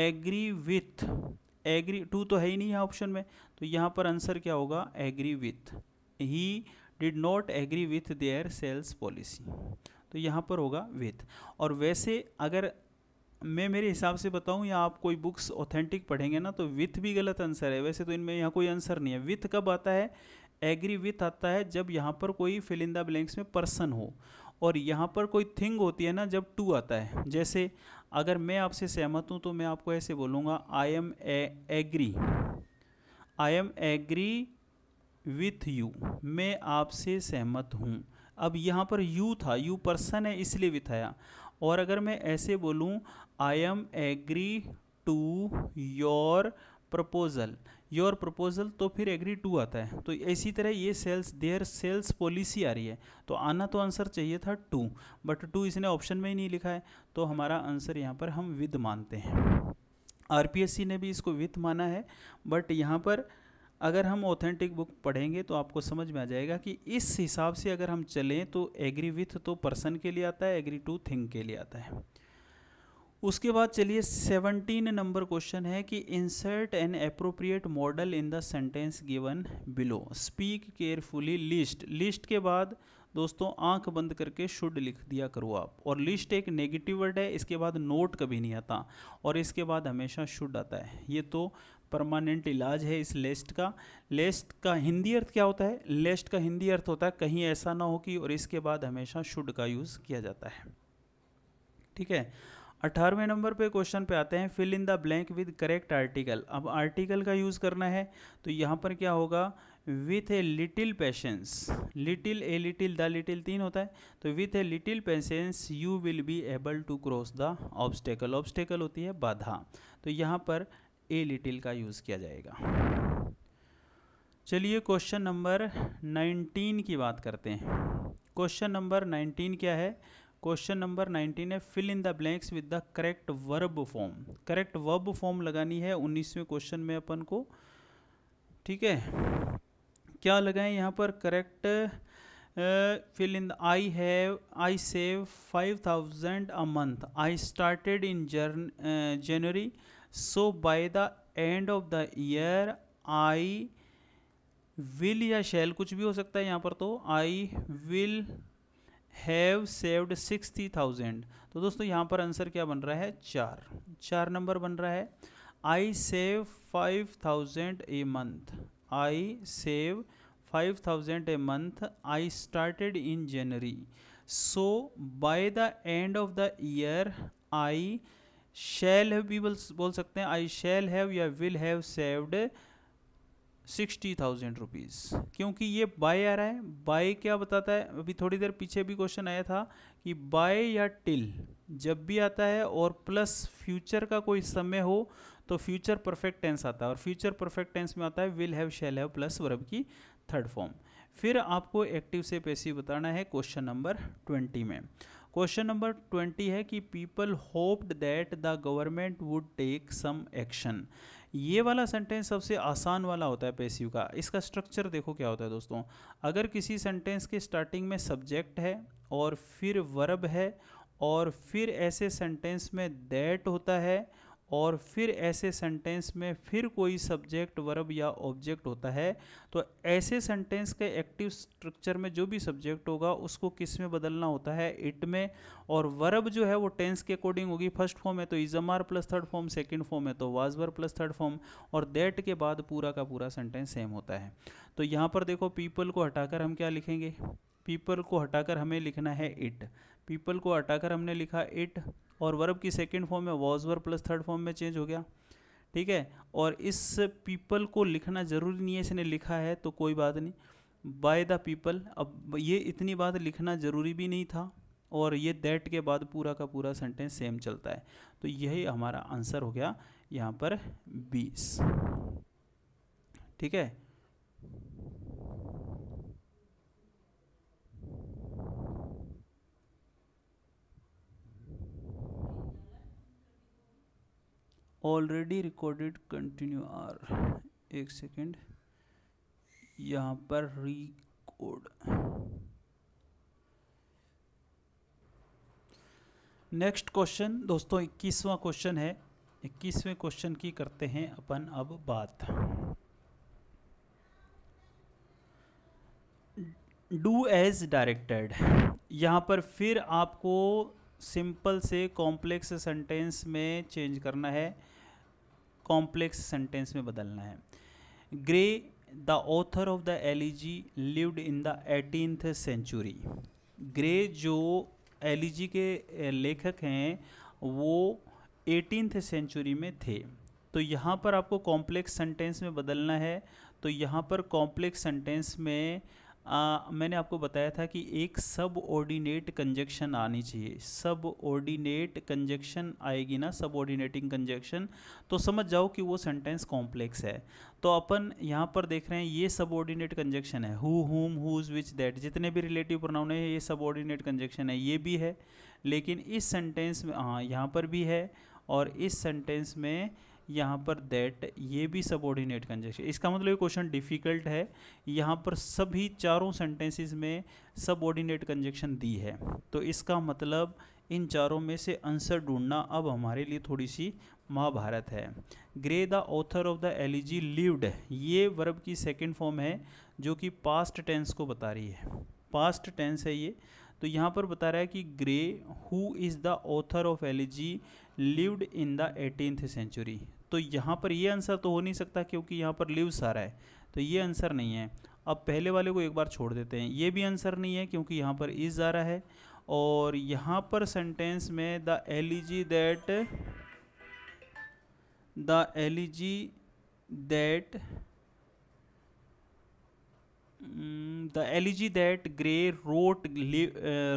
agree with agree to तो है ही नहीं है ऑप्शन में तो यहाँ पर आंसर क्या होगा agree with he did not agree with their sales policy तो यहाँ पर होगा विथ और वैसे अगर मैं मेरे हिसाब से बताऊं या आप कोई बुक्स ऑथेंटिक पढ़ेंगे ना तो विथ भी गलत आंसर है वैसे तो इनमें यहाँ कोई आंसर नहीं है विथ कब आता है एग्री विथ आता है जब यहाँ पर कोई फिल इन द ब्लैंक्स में पर्सन हो और यहाँ पर कोई थिंग होती है ना जब टू आता है जैसे अगर मैं आपसे सहमत हूँ तो मैं आपको ऐसे बोलूँगा I am agree I am agree with you मैं आपसे सहमत हूँ अब यहाँ पर यू था यू पर्सन है इसलिए विथ आया और अगर मैं ऐसे बोलूँ I am agree to your proposal your proposal तो फिर एग्री टू आता है तो इसी तरह ये सेल्स देयर सेल्स पॉलिसी आ रही है तो आना तो आंसर चाहिए था टू बट टू इसने ऑप्शन में ही नहीं लिखा है तो हमारा आंसर यहाँ पर हम विद मानते हैं आर ने भी इसको विथ माना है बट यहाँ पर अगर हम ऑथेंटिक बुक पढ़ेंगे तो आपको समझ में आ जाएगा कि इस हिसाब से अगर हम चलें तो एग्री विथ तो पर्सन के लिए आता है एग्री टू थिंग के लिए आता है उसके बाद चलिए सेवनटीन नंबर क्वेश्चन है कि insert an appropriate modal in the sentence given below speak carefully lest lest के बाद दोस्तों आंख बंद करके शुड लिख दिया करो आप और लिस्ट एक नेगेटिव वर्ड है इसके बाद नोट कभी नहीं आता और इसके बाद हमेशा शुड आता है ये तो परमानेंट इलाज है इस लेस्ट का लेस्ट का हिंदी अर्थ क्या होता है लेस्ट का हिंदी अर्थ होता है कहीं ऐसा ना हो कि और इसके बाद हमेशा शुड का यूज़ किया जाता है ठीक है अठारहवें नंबर पे क्वेश्चन पे आते हैं fill in the blank with correct article अब आर्टिकल का यूज़ करना है तो यहाँ पर क्या होगा with a little patience little a little the little तीन होता है तो with a little patience you will be able to cross the obstacle obstacle होती है बाधा तो यहाँ पर ए लिटिल का यूज़ किया जाएगा चलिए क्वेश्चन नंबर नाइनटीन की बात करते हैं क्वेश्चन नंबर नाइनटीन क्या है क्वेश्चन नंबर 19 है fill in the blanks with the correct verb form correct verb form लगानी है 19वें क्वेश्चन में अपन को ठीक है क्या लगाएं यहाँ पर correct fill in I have I save five thousand a month I started in January so by the end of the year I will या शैल कुछ भी हो सकता है यहाँ पर तो I will have saved sixty thousand तो दोस्तों यहाँ पर आंसर क्या बन रहा है चार चार नंबर बन रहा है I save five thousand a month I save five thousand a month I started in January so by the end of the year I shall have भी बोल सकते हैं आई शेल हैव या will have saved sixty thousand rupees क्योंकि ये bye आ रहा है bye क्या बताता है अभी थोड़ी देर पीछे भी क्वेश्चन आया था कि बाय या टिल जब भी आता है और प्लस फ्यूचर का कोई समय हो तो फ्यूचर परफेक्ट टेंस आता है और फ्यूचर परफेक्ट टेंस में आता है will have shall have plus verb की थर्ड फॉर्म फिर आपको एक्टिव से पैसिव बताना है क्वेश्चन नंबर ट्वेंटी में क्वेश्चन नंबर ट्वेंटी है कि people hoped that the government would take some action ये वाला सेंटेंस सबसे आसान वाला होता है पेसिव का इसका स्ट्रक्चर देखो क्या होता है दोस्तों अगर किसी सेंटेंस के स्टार्टिंग में सब्जेक्ट है और फिर वर्ब है और फिर ऐसे सेंटेंस में दैट होता है और फिर ऐसे सेंटेंस में फिर कोई सब्जेक्ट वर्ब या ऑब्जेक्ट होता है तो ऐसे सेंटेंस के एक्टिव स्ट्रक्चर में जो भी सब्जेक्ट होगा उसको किस में बदलना होता है इट में और वर्ब जो है वो टेंस के अकॉर्डिंग होगी फर्स्ट फॉर्म है तो is am are plus third form second form है तो वाजवर प्लस थर्ड फॉर्म और दैट के बाद पूरा का पूरा सेंटेंस सेम होता है तो यहाँ पर देखो पीपल को हटाकर हम क्या लिखेंगे पीपल को हटाकर हमें लिखना है इट पीपल को हटाकर हमने लिखा इट और वर्ब की सेकेंड फॉर्म में was verb plus third form में चेंज हो गया ठीक है और इस पीपल को लिखना ज़रूरी नहीं है इसने लिखा है तो कोई बात नहीं बाय द पीपल अब ये इतनी बात लिखना ज़रूरी भी नहीं था और ये दैट के बाद पूरा का पूरा सेंटेंस सेम चलता है तो यही हमारा आंसर हो गया यहाँ पर बीस ठीक है ऑलरेडी रिकॉर्डेड कंटिन्यू आर एक सेकेंड यहाँ पर रिकॉर्ड नेक्स्ट क्वेश्चन दोस्तों इक्कीसवां क्वेश्चन है इक्कीसवें क्वेश्चन की करते हैं अपन अब बात डू एज डायरेक्टेड यहाँ पर फिर आपको सिंपल से कॉम्प्लेक्स सेंटेंस में चेंज करना है कॉम्प्लेक्स सेंटेंस में बदलना है Gray the author of the elegy lived in the eighteenth century Gray जो एलिजी के eh, लेखक हैं वो एटीनथ सेंचुरी में थे तो यहाँ पर आपको कॉम्प्लेक्स सेंटेंस में बदलना है तो यहाँ पर कॉम्प्लेक्स सेंटेंस में आ, मैंने आपको बताया था कि एक सब ऑर्डिनेट कंजक्शन आनी चाहिए सब ऑर्डिनेट कंजक्शन आएगी ना सब ऑर्डिनेटिंग कंजक्शन तो समझ जाओ कि वो सेंटेंस कॉम्प्लेक्स है तो अपन यहाँ पर देख रहे हैं ये सब ऑर्डिनेट कंजक्शन है who whom whose which that जितने भी रिलेटिव प्रोनाउन है ये सब ऑर्डिनेट कंजक्शन है ये भी है लेकिन इस सेंटेंस में हाँ यहाँ पर भी है और इस सेंटेंस में यहाँ पर दैट ये भी सबॉर्डिनेट कंजक्शन इसका मतलब ये क्वेश्चन डिफ़िकल्ट है यहाँ पर सभी चारों सेंटेंसेस में सबॉर्डिनेट कंजक्शन दी है तो इसका मतलब इन चारों में से आंसर ढूंढना अब हमारे लिए थोड़ी सी महाभारत है Gray the author of the elegy lived ये वर्ब की सेकेंड फॉर्म है जो कि पास्ट टेंस को बता रही है पास्ट टेंस है ये तो यहाँ पर बता रहा है कि Gray who is the author of elegy lived in the eighteenth century तो यहाँ पर ये आंसर तो हो नहीं सकता क्योंकि यहाँ पर लिव सारा है तो ये आंसर नहीं है अब पहले वाले को एक बार छोड़ देते हैं ये भी आंसर नहीं है क्योंकि यहाँ पर इज आ रहा है और यहाँ पर सेंटेंस में the elegy that the elegy that L E G that Gray wrote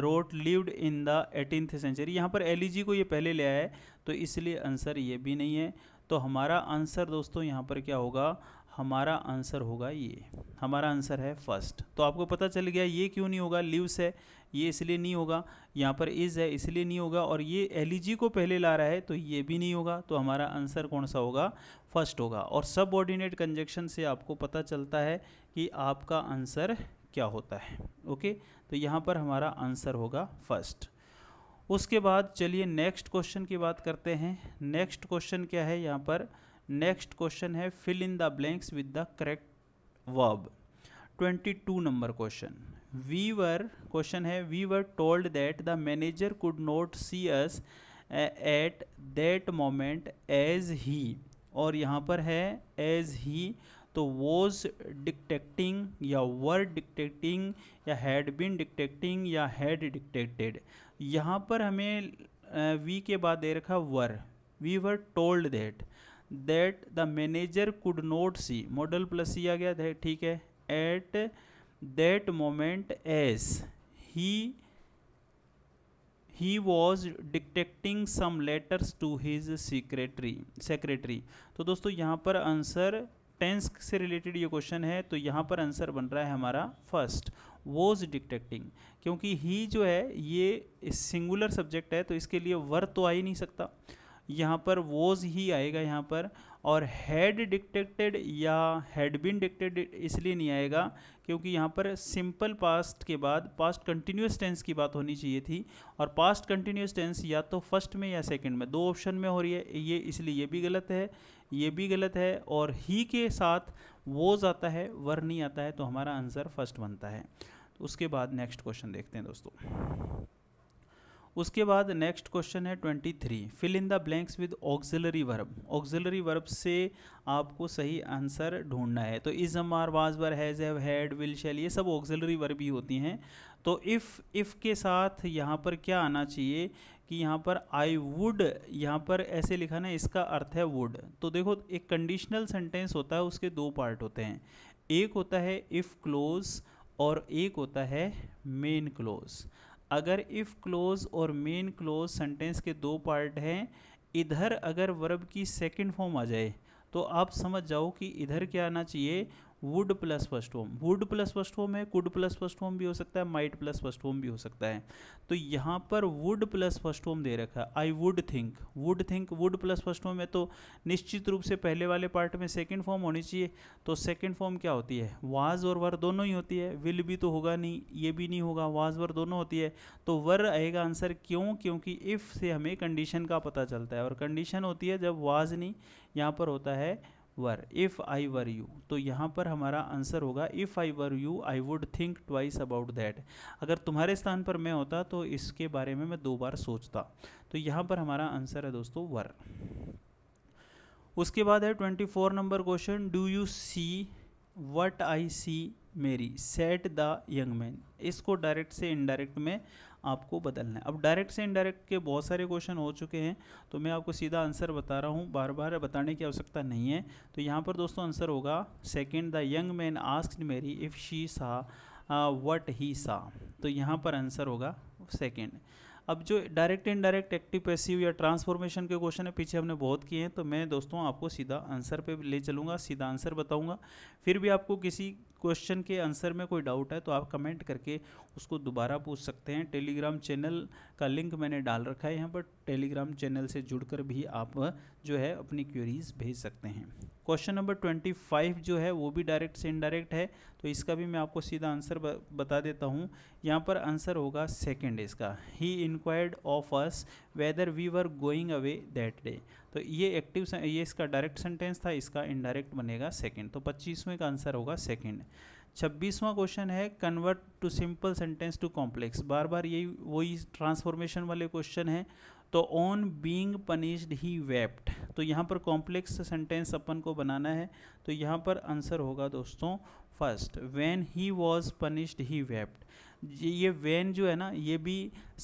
wrote lived in the eighteenth century यहाँ पर एलिजी e को ये पहले ले आया है तो इसलिए आंसर ये भी नहीं है तो हमारा आंसर दोस्तों यहाँ पर क्या होगा हमारा आंसर होगा ये हमारा आंसर है फर्स्ट तो आपको पता चल गया ये क्यों नहीं होगा लिव्स है ये इसलिए नहीं होगा यहाँ पर इज़ है इसलिए नहीं होगा और ये जी e को पहले ला रहा है तो ये भी नहीं होगा तो हमारा आंसर कौन सा होगा फर्स्ट होगा और सब ऑर्डिनेट कंजक्शन से आपको पता चलता है कि आपका आंसर क्या होता है ओके तो यहाँ पर हमारा आंसर होगा फर्स्ट उसके बाद चलिए नेक्स्ट क्वेश्चन की बात करते हैं नेक्स्ट क्वेश्चन क्या है यहाँ पर नेक्स्ट क्वेश्चन है fill in the blanks with the correct verb 22 number question we were question है we were told that the manager could not see us at that moment as he और यहाँ पर है एज ही तो was डिक्टेक्टिंग या वर डिक्टेक्टिंग या had बिन डिक्टेक्टिंग या had डिक्टेक्टेड यहाँ पर हमें वी के बाद दे रखा were we were told that that the manager could not see modal plus आ गया ठीक है at that moment as he he was dictating some letters to his secretary secretary तो दोस्तों यहाँ पर आंसर टेंस से रिलेटेड ये क्वेश्चन है तो यहाँ पर आंसर बन रहा है हमारा फर्स्ट वोज डिटेक्टिंग क्योंकि ही जो है ये सिंगुलर सब्जेक्ट है तो इसके लिए वर तो आ ही नहीं सकता यहाँ पर वोज ही आएगा यहाँ पर और हैड डिटेक्टेड या हैड बिन डिक्टेड इसलिए नहीं आएगा क्योंकि यहाँ पर सिंपल पास्ट के बाद पास्ट कंटिन्यूस टेंस की बात होनी चाहिए थी और पास्ट कंटिन्यूस टेंस या तो फर्स्ट में या सेकंड में दो ऑप्शन में हो रही है ये इसलिए ये भी गलत है ये भी गलत है और ही के साथ वोज आता है वर नहीं आता है तो हमारा आंसर फर्स्ट बनता है तो उसके बाद नेक्स्ट क्वेश्चन देखते हैं दोस्तों उसके बाद नेक्स्ट क्वेश्चन है twenty three fill in the blanks with auxiliary verb auxiliary verb से आपको सही आंसर ढूंढना है तो is am are was were has have had will shall ये सब ऑक्सिलरी वर्ब ही होती हैं तो इफ़ इफ़ के साथ यहाँ पर क्या आना चाहिए कि यहाँ पर आई वुड यहाँ पर ऐसे लिखा ना इसका अर्थ है वुड तो देखो एक कंडीशनल सेंटेंस होता है उसके दो पार्ट होते हैं एक होता है इफ़ क्लोज और एक होता है मेन क्लोज अगर इफ़ क्लोज और मेन क्लोज सेंटेंस के दो पार्ट हैं इधर अगर वर्ब की सेकेंड फॉर्म आ जाए तो आप समझ जाओ कि इधर क्या आना चाहिए would plus first home would plus first home है कुड प्लस फर्स्ट होम भी हो सकता है माइट प्लस फर्स्ट होम भी हो सकता है तो यहाँ पर वुड प्लस फर्स्ट होम दे रखा है I would think would think would plus first home है तो निश्चित रूप से पहले वाले पार्ट में सेकेंड फॉर्म होनी चाहिए तो सेकेंड फॉर्म क्या होती है वाज और वर दोनों ही होती है विल भी तो होगा नहीं ये भी नहीं होगा वाज वर दोनों होती है तो वर आएगा आंसर क्यों क्योंकि इफ़ से हमें कंडीशन का पता चलता है और कंडीशन होती है जब वाज नहीं यहाँ पर होता है वर इफ़ आई वर यू तो यहाँ पर हमारा आंसर होगा if I were you I would think twice about that अगर तुम्हारे स्थान पर मैं होता तो इसके बारे में मैं दो बार सोचता तो यहाँ पर हमारा आंसर है दोस्तों वर उसके बाद है twenty four number question do you see what I see Mary said the young man इसको डायरेक्ट से इनडायरेक्ट में आपको बदलना है अब डायरेक्ट से इनडायरेक्ट के बहुत सारे क्वेश्चन हो चुके हैं तो मैं आपको सीधा आंसर बता रहा हूँ बार बार बताने की आवश्यकता नहीं है तो यहाँ पर दोस्तों आंसर होगा second the young man asked Mary if she saw what he saw तो यहाँ पर आंसर होगा सेकेंड अब जो डायरेक्ट इनडायरेक्ट एक्टिव पैसिव या ट्रांसफॉर्मेशन के क्वेश्चन है पीछे हमने बहुत किए हैं तो मैं दोस्तों आपको सीधा आंसर पे ले चलूँगा सीधा आंसर बताऊँगा फिर भी आपको किसी क्वेश्चन के आंसर में कोई डाउट है तो आप कमेंट करके उसको दोबारा पूछ सकते हैं टेलीग्राम चैनल का लिंक मैंने डाल रखा है यहाँ पर टेलीग्राम चैनल से जुड़कर भी आप जो है अपनी क्वेरीज भेज सकते हैं क्वेश्चन नंबर ट्वेंटी फाइव जो है वो भी डायरेक्ट से इनडायरेक्ट है तो इसका भी मैं आपको सीधा आंसर बता देता हूँ यहाँ पर आंसर होगा सेकेंड इसका he inquired of us whether we were going away that day तो ये एक्टिव ये इसका डायरेक्ट सेंटेंस था इसका इनडायरेक्ट बनेगा सेकेंड तो पच्चीसवें का आंसर होगा सेकेंड छब्बीसवा क्वेश्चन है convert to simple sentence to complex बार बार यही वही ट्रांसफॉर्मेशन वाले क्वेश्चन हैं तो on being punished he wept तो यहाँ पर कॉम्प्लेक्स सेंटेंस अपन को बनाना है तो यहाँ पर आंसर होगा दोस्तों first when he was punished he wept ये वैन जो है ना ये भी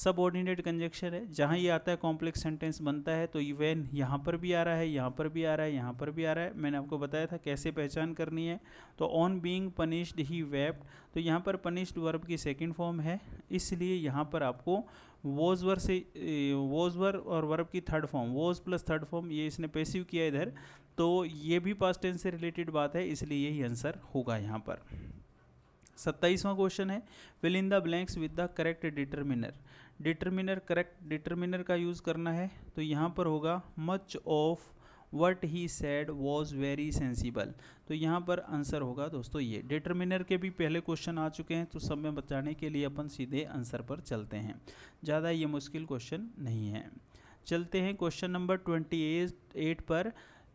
सब ऑर्डिनेट कंजक्शन है जहाँ ये आता है कॉम्प्लेक्स सेंटेंस बनता है तो ये वैन यहाँ पर भी आ रहा है यहाँ पर भी आ रहा है यहाँ पर भी आ रहा है मैंने आपको बताया था कैसे पहचान करनी है तो on being punished he wept तो यहाँ पर पनिश्ड वर्ब की सेकेंड फॉर्म है इसलिए यहाँ पर आपको वोज वर से वोज वर और वर्ब की third form was plus third form ये इसने पेसिव किया इधर तो ये भी पास्ट टेंस से रिलेटेड बात है इसलिए यही आंसर होगा यहाँ पर सत्ताईसवां क्वेश्चन है fill in the blanks with the correct determiner determiner correct determiner का यूज़ करना है तो यहाँ पर होगा much of what he said was very sensible तो यहाँ पर आंसर होगा दोस्तों ये डिटर्मिनर के भी पहले क्वेश्चन आ चुके हैं तो सब में बचाने के लिए अपन सीधे आंसर पर चलते हैं ज़्यादा ये मुश्किल क्वेश्चन नहीं है चलते हैं क्वेश्चन नंबर ट्वेंटी एट पर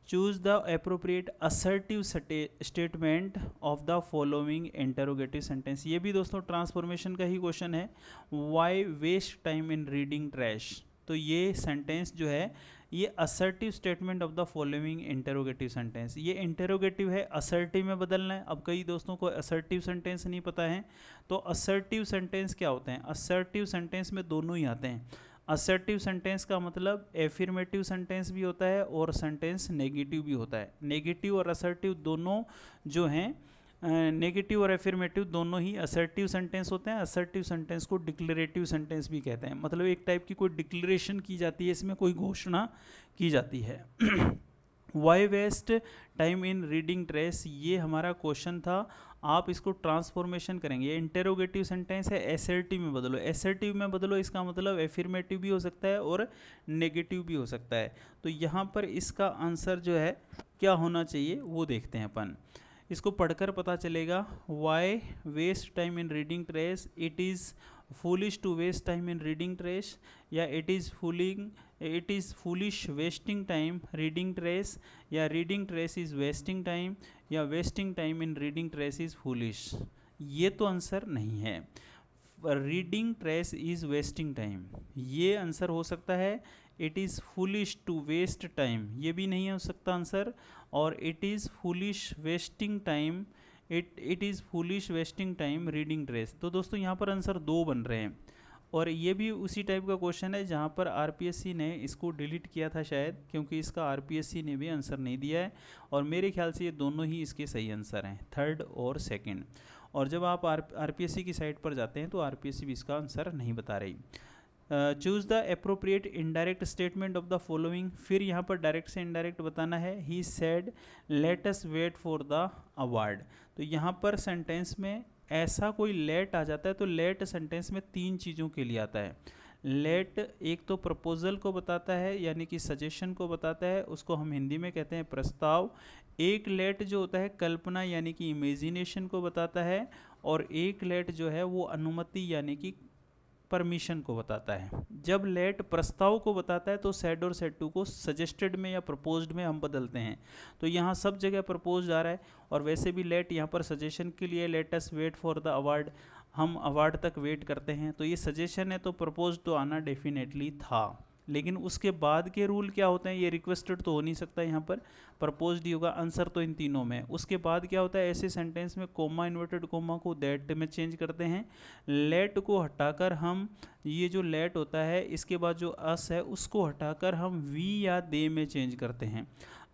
choose the appropriate assertive statement of the following interrogative sentence ये भी दोस्तों ट्रांसफॉर्मेशन का ही क्वेश्चन है why waste time in reading trash तो ये सेंटेंस जो है ये assertive statement of the following interrogative sentence ये इंटरोगेटिव है असर्टिव में बदलना है अब कई दोस्तों को असर्टिव सेंटेंस नहीं पता है तो असर्टिव सेंटेंस क्या होते हैं असर्टिव सेंटेंस में दोनों ही आते हैं असर्टिव सेंटेंस का मतलब एफिर्मेटिव सेंटेंस भी होता है और सेंटेंस नेगेटिव भी होता है नेगेटिव और असर्टिव दोनों जो हैं नेगेटिव और एफिर्मेटिव दोनों ही असर्टिव सेंटेंस होते हैं असर्टिव सेंटेंस को डिक्लेरेटिव सेंटेंस भी कहते हैं मतलब एक टाइप की कोई डिक्लेरेशन की जाती है इसमें कोई घोषणा की जाती है why waste time in reading trash ये हमारा क्वेश्चन था आप इसको ट्रांसफॉर्मेशन करेंगे इंटेरोगेटिव सेंटेंस है एसर्टिव में बदलो एसर्टिव में बदलो इसका मतलब एफिर्मेटिव भी हो सकता है और नेगेटिव भी हो सकता है तो यहाँ पर इसका आंसर जो है क्या होना चाहिए वो देखते हैं अपन इसको पढ़कर पता चलेगा why waste time in reading trash it is foolish to waste time in reading trash या it is fooling it is foolish wasting time reading trash या reading trash is wasting time या wasting time in reading trash is foolish ये तो answer नहीं है reading trash is wasting time ये answer हो सकता है it is foolish to waste time ये भी नहीं हो सकता आंसर और it is foolish wasting time it it is foolish wasting time reading trash तो दोस्तों यहाँ पर आंसर दो बन रहे हैं और ये भी उसी टाइप का क्वेश्चन है जहाँ पर आर ने इसको डिलीट किया था शायद क्योंकि इसका आर ने भी आंसर नहीं दिया है और मेरे ख्याल से ये दोनों ही इसके सही आंसर हैं थर्ड और सेकंड और जब आप आर आरपीएससी की साइट पर जाते हैं तो आरपीएससी भी इसका आंसर नहीं बता रही choose the appropriate indirect statement of the following फिर यहाँ पर डायरेक्ट से इनडायरेक्ट बताना है he said let's wait for the award तो यहाँ पर सेंटेंस में ऐसा कोई लेट आ जाता है तो लेट सेंटेंस में तीन चीज़ों के लिए आता है लेट एक तो प्रपोज़ल को बताता है यानी कि सजेशन को बताता है उसको हम हिंदी में कहते हैं प्रस्ताव एक लेट जो होता है कल्पना यानी कि इमेजिनेशन को बताता है और एक लेट जो है वो अनुमति यानी कि परमिशन को बताता है जब लेट प्रस्ताव को बताता है तो सेट और सेट टू को सजेस्टेड में या प्रपोज्ड में हम बदलते हैं तो यहाँ सब जगह प्रपोज आ रहा है और वैसे भी लेट यहाँ पर सजेशन के लिए let's wait for the award हम अवार्ड तक वेट करते हैं तो ये सजेशन है तो प्रपोज तो आना डेफिनेटली था लेकिन उसके बाद के रूल क्या होते हैं ये रिक्वेस्टेड तो हो नहीं सकता यहाँ पर प्रपोज ही होगा आंसर तो इन तीनों में उसके बाद क्या होता है ऐसे सेंटेंस में कोमा इन्वर्टेड कोमा को दैट में चेंज करते हैं लेट को हटाकर हम ये जो लेट होता है इसके बाद जो अस है उसको हटाकर हम वी या दे में चेंज करते हैं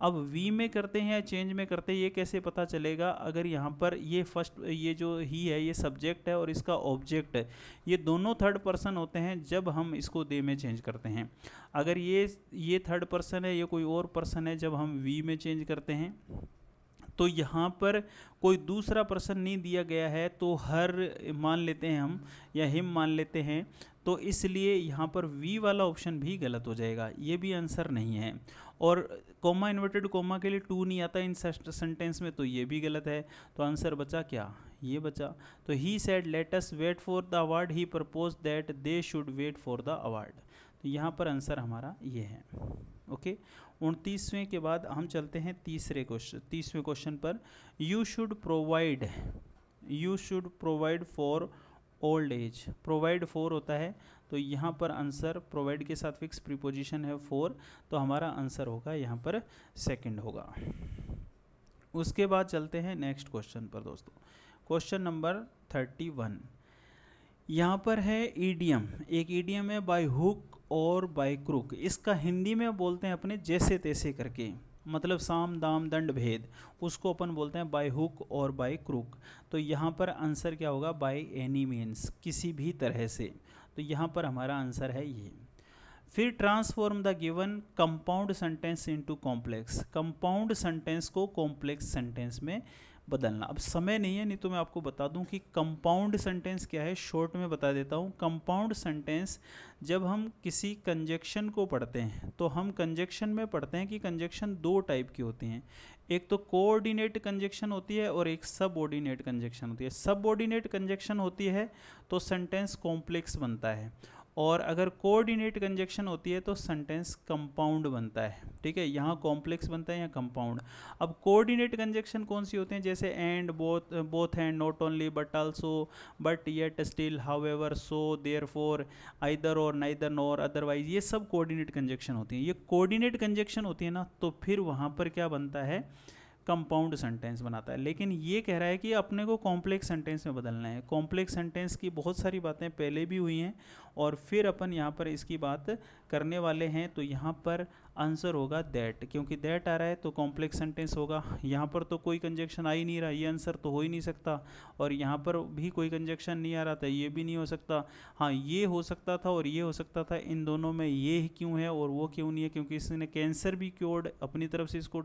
अब वी में करते हैं या चेंज में करते हैं ये कैसे पता चलेगा अगर यहाँ पर ये फर्स्ट ये जो ही है ये सब्जेक्ट है और इसका ऑब्जेक्ट है ये दोनों थर्ड पर्सन होते हैं जब हम इसको दे में चेंज करते हैं अगर ये ये थर्ड पर्सन है ये कोई और पर्सन है जब हम वी में चेंज करते हैं तो यहाँ पर कोई दूसरा पर्सन नहीं दिया गया है तो हर मान लेते हैं हम या हिम मान लेते हैं तो इसलिए यहाँ पर वी वाला ऑप्शन भी गलत हो जाएगा ये भी आंसर नहीं है और कोमा इन्वर्टेड कोमा के लिए टू नहीं आता इन सेंटेंस में तो ये भी गलत है तो आंसर बचा क्या ये बचा तो he said let's wait for the award he propose that they should wait for the award तो यहाँ पर आंसर हमारा ये है ओके उनतीसवें के बाद हम चलते हैं तीसरे क्वेश्चन तीसवें क्वेश्चन पर you should provide you should provide for old age provide for होता है तो यहाँ पर आंसर प्रोवाइड के साथ फिक्स प्रीपोजिशन है फोर तो हमारा आंसर होगा यहाँ पर सेकंड होगा उसके बाद चलते हैं नेक्स्ट क्वेश्चन पर दोस्तों क्वेश्चन नंबर थर्टी वन यहाँ पर है ईडीएम एक ईडीएम है बाय हुक और बाय क्रुक इसका हिंदी में बोलते हैं अपने जैसे तैसे करके मतलब साम दाम दंड भेद उसको अपन बोलते हैं बाय हुक और बाय क्रुक तो यहाँ पर आंसर क्या होगा बाय एनी मीन्स किसी भी तरह से तो यहाँ पर हमारा आंसर है ये फिर transform the given compound sentence into complex compound sentence को कॉम्प्लेक्स सेंटेंस में बदलना अब समय नहीं है नहीं तो मैं आपको बता दूं कि कंपाउंड सेंटेंस क्या है शॉर्ट में बता देता हूं कंपाउंड सेंटेंस जब हम किसी कंजेक्शन को पढ़ते हैं तो हम कंजेक्शन में पढ़ते हैं कि कंजेक्शन दो टाइप की होती हैं एक तो कोऑर्डिनेट कंजेक्शन होती है और एक सबऑर्डिनेट कंजेक्शन होती है सबऑर्डिनेट कंजेक्शन होती है तो सेंटेंस कॉम्प्लेक्स बनता है और अगर कोऑर्डिनेट कंजक्शन होती है तो सेंटेंस कंपाउंड बनता है ठीक है यहाँ कॉम्प्लेक्स बनता है या कंपाउंड अब कोऑर्डिनेट कंजक्शन कौन सी होते हैं जैसे and both both and not only but also but yet still however so therefore either or neither nor otherwise ये सब कोऑर्डिनेट कंजक्शन होती हैं ये कोऑर्डिनेट कंजक्शन होती है ना तो फिर वहाँ पर क्या बनता है कंपाउंड सेंटेंस बनाता है लेकिन ये कह रहा है कि अपने को कॉम्प्लेक्स सेंटेंस में बदलना है कॉम्प्लेक्स सेंटेंस की बहुत सारी बातें पहले भी हुई हैं और फिर अपन यहाँ पर इसकी बात करने वाले हैं तो यहाँ पर आंसर होगा दैट क्योंकि दैट आ रहा है तो कॉम्प्लेक्स सेंटेंस होगा यहाँ पर तो कोई कंजेक्शन आ ही नहीं रहा ये आंसर तो हो ही नहीं सकता और यहाँ पर भी कोई कंजेक्शन नहीं आ रहा था ये भी नहीं हो सकता हाँ ये हो सकता था और ये हो सकता था इन दोनों में ये क्यों है और वो क्यों नहीं है क्योंकि इसने कैंसर भी क्योर्ड अपनी तरफ से इसको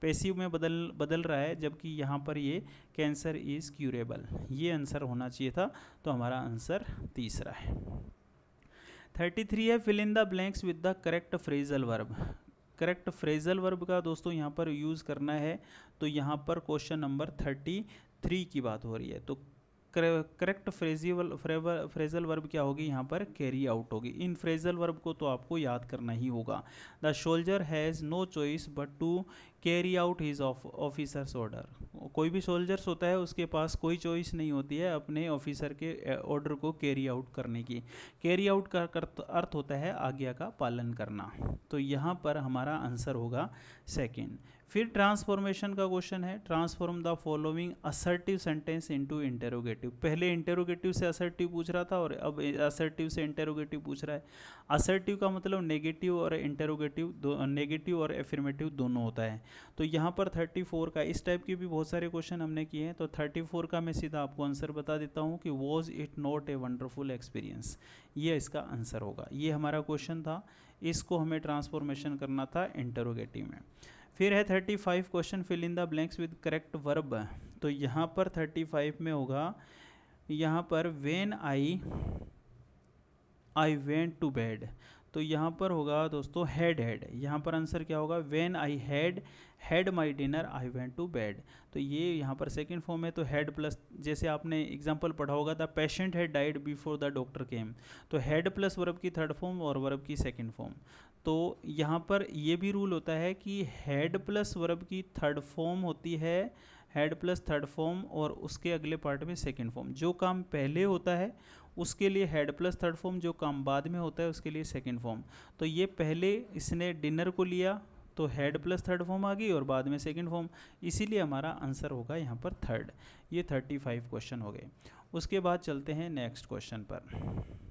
पैसिव में बदल बदल रहा है जबकि यहाँ पर ये कैंसर इज़ क्यूरेबल ये आंसर होना चाहिए था तो हमारा आंसर तीसरा है थर्टी थ्री है fill in the blanks with the correct phrasal verb correct phrasal verb का दोस्तों यहाँ पर यूज़ करना है तो यहाँ पर क्वेश्चन नंबर थर्टी थ्री की बात हो रही है तो करेक्ट फ्रेजियल फ्रेजल वर्ब क्या होगी यहाँ पर कैरी आउट होगी इन फ्रेजल वर्ब को तो आपको याद करना ही होगा the soldier has no choice but to carry out his officers order कोई भी सोल्जर्स होता है उसके पास कोई चॉइस नहीं होती है अपने ऑफिसर के ऑर्डर को कैरी आउट करने की कैरी आउट का अर्थ होता है आज्ञा का पालन करना तो यहाँ पर हमारा आंसर होगा सेकेंड फिर ट्रांसफॉर्मेशन का क्वेश्चन है transform the following assertive sentence into interrogative पहले इंटेरोगेटिव से असर्टिव पूछ रहा था और अब असर्टिव से इंटेरोगेटिव पूछ रहा है असर्टिव का मतलब नेगेटिव और इंटेरोगेटिव नेगेटिव और एफर्मेटिव दोनों होता है तो यहाँ पर थर्टी फोर का इस टाइप के भी बहुत सारे क्वेश्चन हमने किए हैं तो थर्टी फोर का मैं सीधा आपको आंसर बता देता हूँ कि was it not a wonderful experience ये इसका आंसर होगा ये हमारा क्वेश्चन था इसको हमें ट्रांसफॉर्मेशन करना था इंटरोगेटिव में फिर है thirty five question fill in the blanks with correct verb तो यहाँ पर थर्टी फाइव में होगा यहाँ पर when I I went to bed तो यहाँ पर होगा दोस्तों हेड हेड यहाँ पर आंसर क्या होगा when I had had my dinner I went to bed तो ये यहाँ पर सेकेंड फॉर्म है तो हेड प्लस जैसे आपने एग्जाम्पल पढ़ा होगा the patient had died before the doctor came तो हेड प्लस वर्ब की थर्ड फॉर्म और वर्ब की सेकेंड फॉर्म तो यहाँ पर ये भी रूल होता है कि हेड प्लस वर्ब की थर्ड फॉर्म होती है हेड प्लस थर्ड फॉर्म और उसके अगले पार्ट में सेकेंड फॉर्म जो काम पहले होता है उसके लिए हेड प्लस थर्ड फॉर्म जो काम बाद में होता है उसके लिए सेकेंड फॉर्म तो ये पहले इसने डिनर को लिया तो हेड प्लस थर्ड फॉर्म आ गई और बाद में सेकेंड फॉर्म इसीलिए हमारा आंसर होगा यहाँ पर थर्ड ये थर्टी फाइव क्वेश्चन हो गए उसके बाद चलते हैं नेक्स्ट क्वेश्चन पर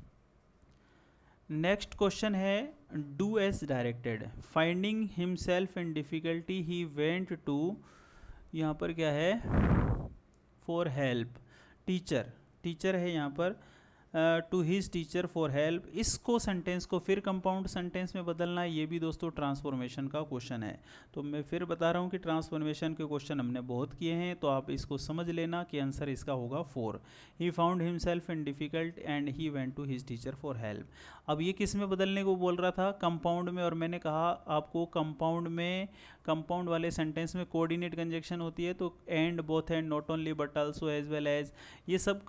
नेक्स्ट क्वेश्चन है do as directed finding himself in difficulty he went to यहाँ पर क्या है फॉर हेल्प टीचर टीचर है यहाँ पर to his teacher for help इसको सेंटेंस को फिर कंपाउंड सेंटेंस में बदलना है ये भी दोस्तों ट्रांसफॉर्मेशन का क्वेश्चन है तो मैं फिर बता रहा हूँ कि ट्रांसफॉर्मेशन के क्वेश्चन हमने बहुत किए हैं तो आप इसको समझ लेना कि आंसर इसका होगा for he found himself in difficult and he went to his teacher for help अब ये किस में बदलने को बोल रहा था कंपाउंड में और मैंने कहा आपको कंपाउंड में कंपाउंड वाले सेंटेंस में कोऑर्डिनेट कंजक्शन होती है तो and both and not only but also as well as ये सब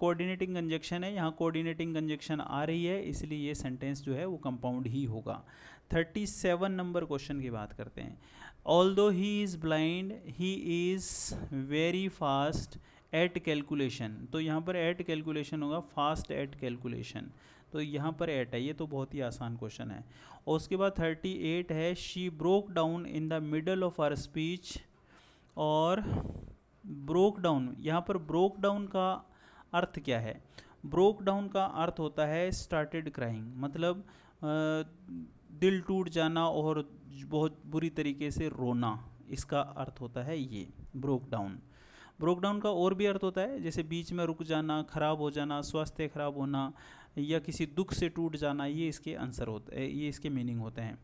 कोऑर्डिनेटिंग कंजक्शन है यहाँ कोऑर्डिनेटिंग कंजक्शन आ रही है इसलिए ये सेंटेंस जो है वो कंपाउंड ही होगा थर्टी सेवन नंबर क्वेश्चन की बात करते हैं although he is blind he is very fast at calculation तो यहाँ पर एट कैलकुलेशन होगा फास्ट एट कैलकुलेशन तो यहाँ पर एट है ये तो बहुत ही आसान क्वेश्चन है और उसके बाद थर्टी एट है she broke down in the middle of her speech और ब्रोक डाउन यहाँ पर ब्रोक डाउन का अर्थ क्या है ब्रोक डाउन का अर्थ होता है स्टार्टेड क्राइंग मतलब दिल टूट जाना और बहुत बुरी तरीके से रोना इसका अर्थ होता है ये ब्रोक डाउन ब्रोक डाउन का और भी अर्थ होता है जैसे बीच में रुक जाना खराब हो जाना स्वास्थ्य खराब होना या किसी दुख से टूट जाना ये इसके आंसर होते हैं ये इसके मीनिंग होते हैं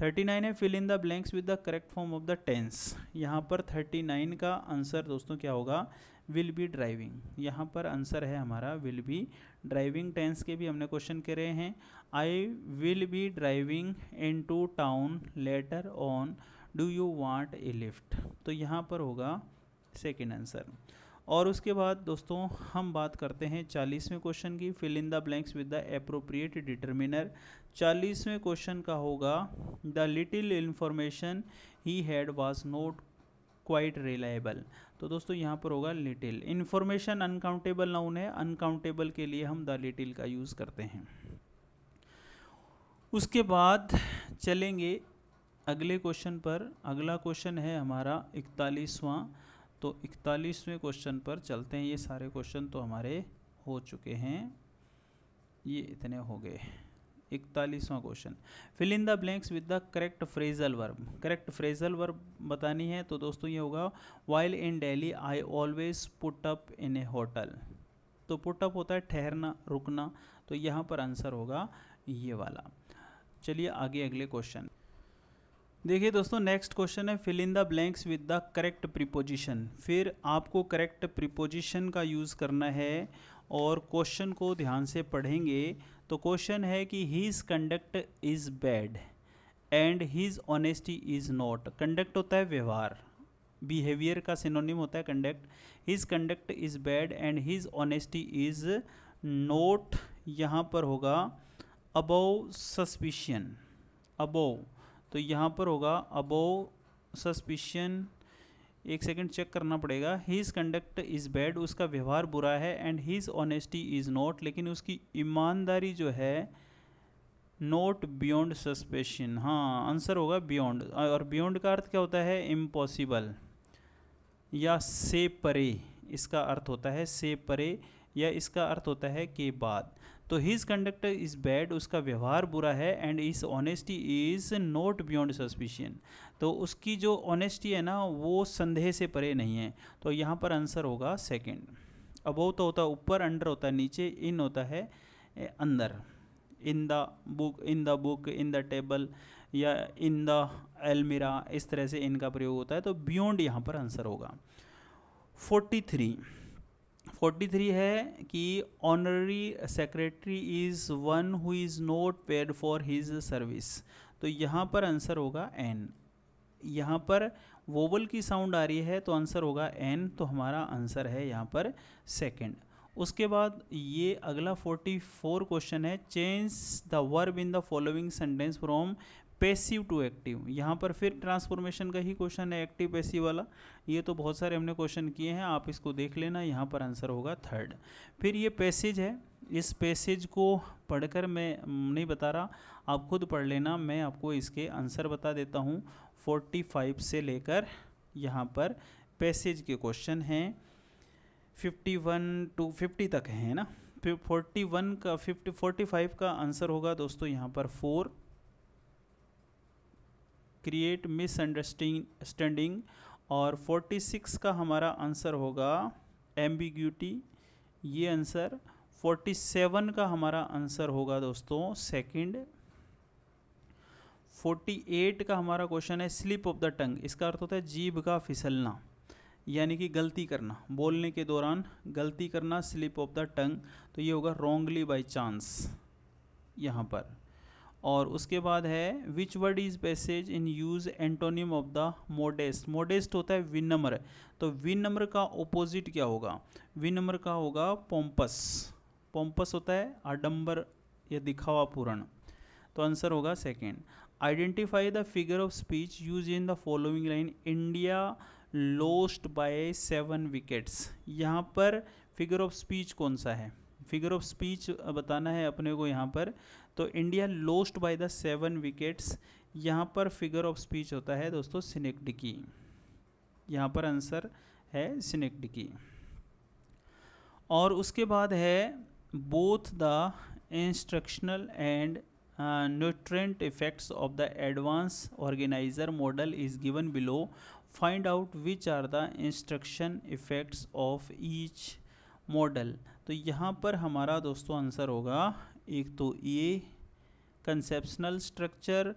थर्टी नाइन है fill in the blanks with the correct form of the tense यहाँ पर थर्टी नाइन का आंसर दोस्तों क्या होगा विल बी ड्राइविंग यहाँ पर आंसर है हमारा विल बी ड्राइविंग टेंस के भी हमने क्वेश्चन करे हैं I will be driving in to town later on do you want a lift तो यहाँ पर होगा सेकेंड आंसर और उसके बाद दोस्तों हम बात करते हैं चालीसवें क्वेश्चन की fill in the blanks with the appropriate determiner चालीसवें क्वेश्चन का होगा the little information he had was not quite reliable तो दोस्तों यहाँ पर होगा लिटिल इन्फॉर्मेशन अनकाउंटेबल नाउन है अनकाउंटेबल के लिए हम द लिटिल का यूज़ करते हैं उसके बाद चलेंगे अगले क्वेश्चन पर अगला क्वेश्चन है हमारा इकतालीसवां तो इकतालीसवें क्वेश्चन पर चलते हैं ये सारे क्वेश्चन तो हमारे हो चुके हैं ये इतने हो गए इकतालीसवां question fill in the blanks with the correct phrasal verb correct phrasal verb बतानी है तो दोस्तों ये होगा while in Delhi I always put up in a hotel तो पुट अप होता है ठहरना रुकना तो यहाँ पर आंसर होगा ये वाला चलिए आगे अगले क्वेश्चन देखिए दोस्तों नेक्स्ट क्वेश्चन है fill in the blanks with the correct preposition फिर आपको करेक्ट प्रीपोजिशन का यूज़ करना है और क्वेश्चन को ध्यान से पढ़ेंगे तो क्वेश्चन है कि his conduct is bad and his honesty is not conduct होता है व्यवहार बिहेवियर का सिनोनिम होता है conduct his conduct is bad and his honesty is not यहाँ पर होगा अबोव सस्पिशन अबोव तो यहाँ पर होगा अबोव सस्पिशन एक सेकंड चेक करना पड़ेगा हीज़ कंडक्ट इज़ बैड उसका व्यवहार बुरा है and his honesty is not लेकिन उसकी ईमानदारी जो है नोट बियॉन्ड सस्पेशन हाँ आंसर होगा बियॉन्ड और बियॉन्ड का अर्थ क्या होता है इम्पॉसिबल या से परे इसका अर्थ होता है से परे या इसका अर्थ होता है के बाद तो हिज कंडक्ट इज़ बैड उसका व्यवहार बुरा है and his honesty is not beyond suspicion तो उसकी जो ऑनेस्टी है ना वो संदेह से परे नहीं है तो यहाँ पर आंसर होगा सेकेंड अबो तो होता है ऊपर अंडर होता है नीचे इन होता है अंदर in the book in the book in the table या इन द एलमिरा इस तरह से इनका प्रयोग होता है तो बियॉन्ड यहाँ पर आंसर होगा फोर्टी थ्री फोर्टी थ्री है कि honorary secretary is one who is not paid for his service तो यहाँ पर आंसर होगा एन यहाँ पर वोवल की साउंड आ रही है तो आंसर होगा एन तो हमारा आंसर है यहाँ पर सेकेंड उसके बाद ये अगला 44 क्वेश्चन है change the verb in the following sentence from passive to active यहाँ पर फिर ट्रांसफॉर्मेशन का ही क्वेश्चन है एक्टिव पैसिव वाला ये तो बहुत सारे हमने क्वेश्चन किए हैं आप इसको देख लेना यहाँ पर आंसर होगा थर्ड फिर ये पैसेज है इस पैसेज को पढ़कर मैं नहीं बता रहा आप खुद पढ़ लेना मैं आपको इसके आंसर बता देता हूँ 45 से लेकर यहाँ पर पैसेज के क्वेश्चन हैं 51 टू 50 तक हैं ना फिर वन का फोर्टी फाइव का आंसर होगा दोस्तों यहाँ पर फोर क्रिएट मिसअंडरस्टैंडिंग और 46 का हमारा आंसर होगा एम्बिग्यूटी ये आंसर 47 का हमारा आंसर होगा दोस्तों सेकंड 48 का हमारा क्वेश्चन है स्लिप ऑफ द टंग इसका अर्थ होता है जीभ का फिसलना यानी कि गलती करना बोलने के दौरान गलती करना स्लिप ऑफ द टंग तो ये होगा रोंगली बाई चांस यहाँ पर और उसके बाद है which word is passage in use antonym of the modest modest होता है विनम्र तो विनम्र का ओपोजिट क्या होगा विनम्र का होगा पोम्पस पोम्पस होता है आडम्बर या दिखावा पूर्ण तो आंसर होगा second identify the figure of speech use in the following line India lost by seven wickets यहाँ पर फिगर ऑफ स्पीच कौन सा है फिगर ऑफ स्पीच बताना है अपने को यहाँ पर तो India lost by the seven wickets यहाँ पर फिगर ऑफ स्पीच होता है दोस्तों सिनेक्डिकी यहाँ पर आंसर है सिनेक्डिकी और उसके बाद है both the instructional and nurturant effects of the advance organiser model is given below find out which are the instruction effects of each model तो यहाँ पर हमारा दोस्तों आंसर होगा एक तो ए कंसेप्शनल स्ट्रक्चर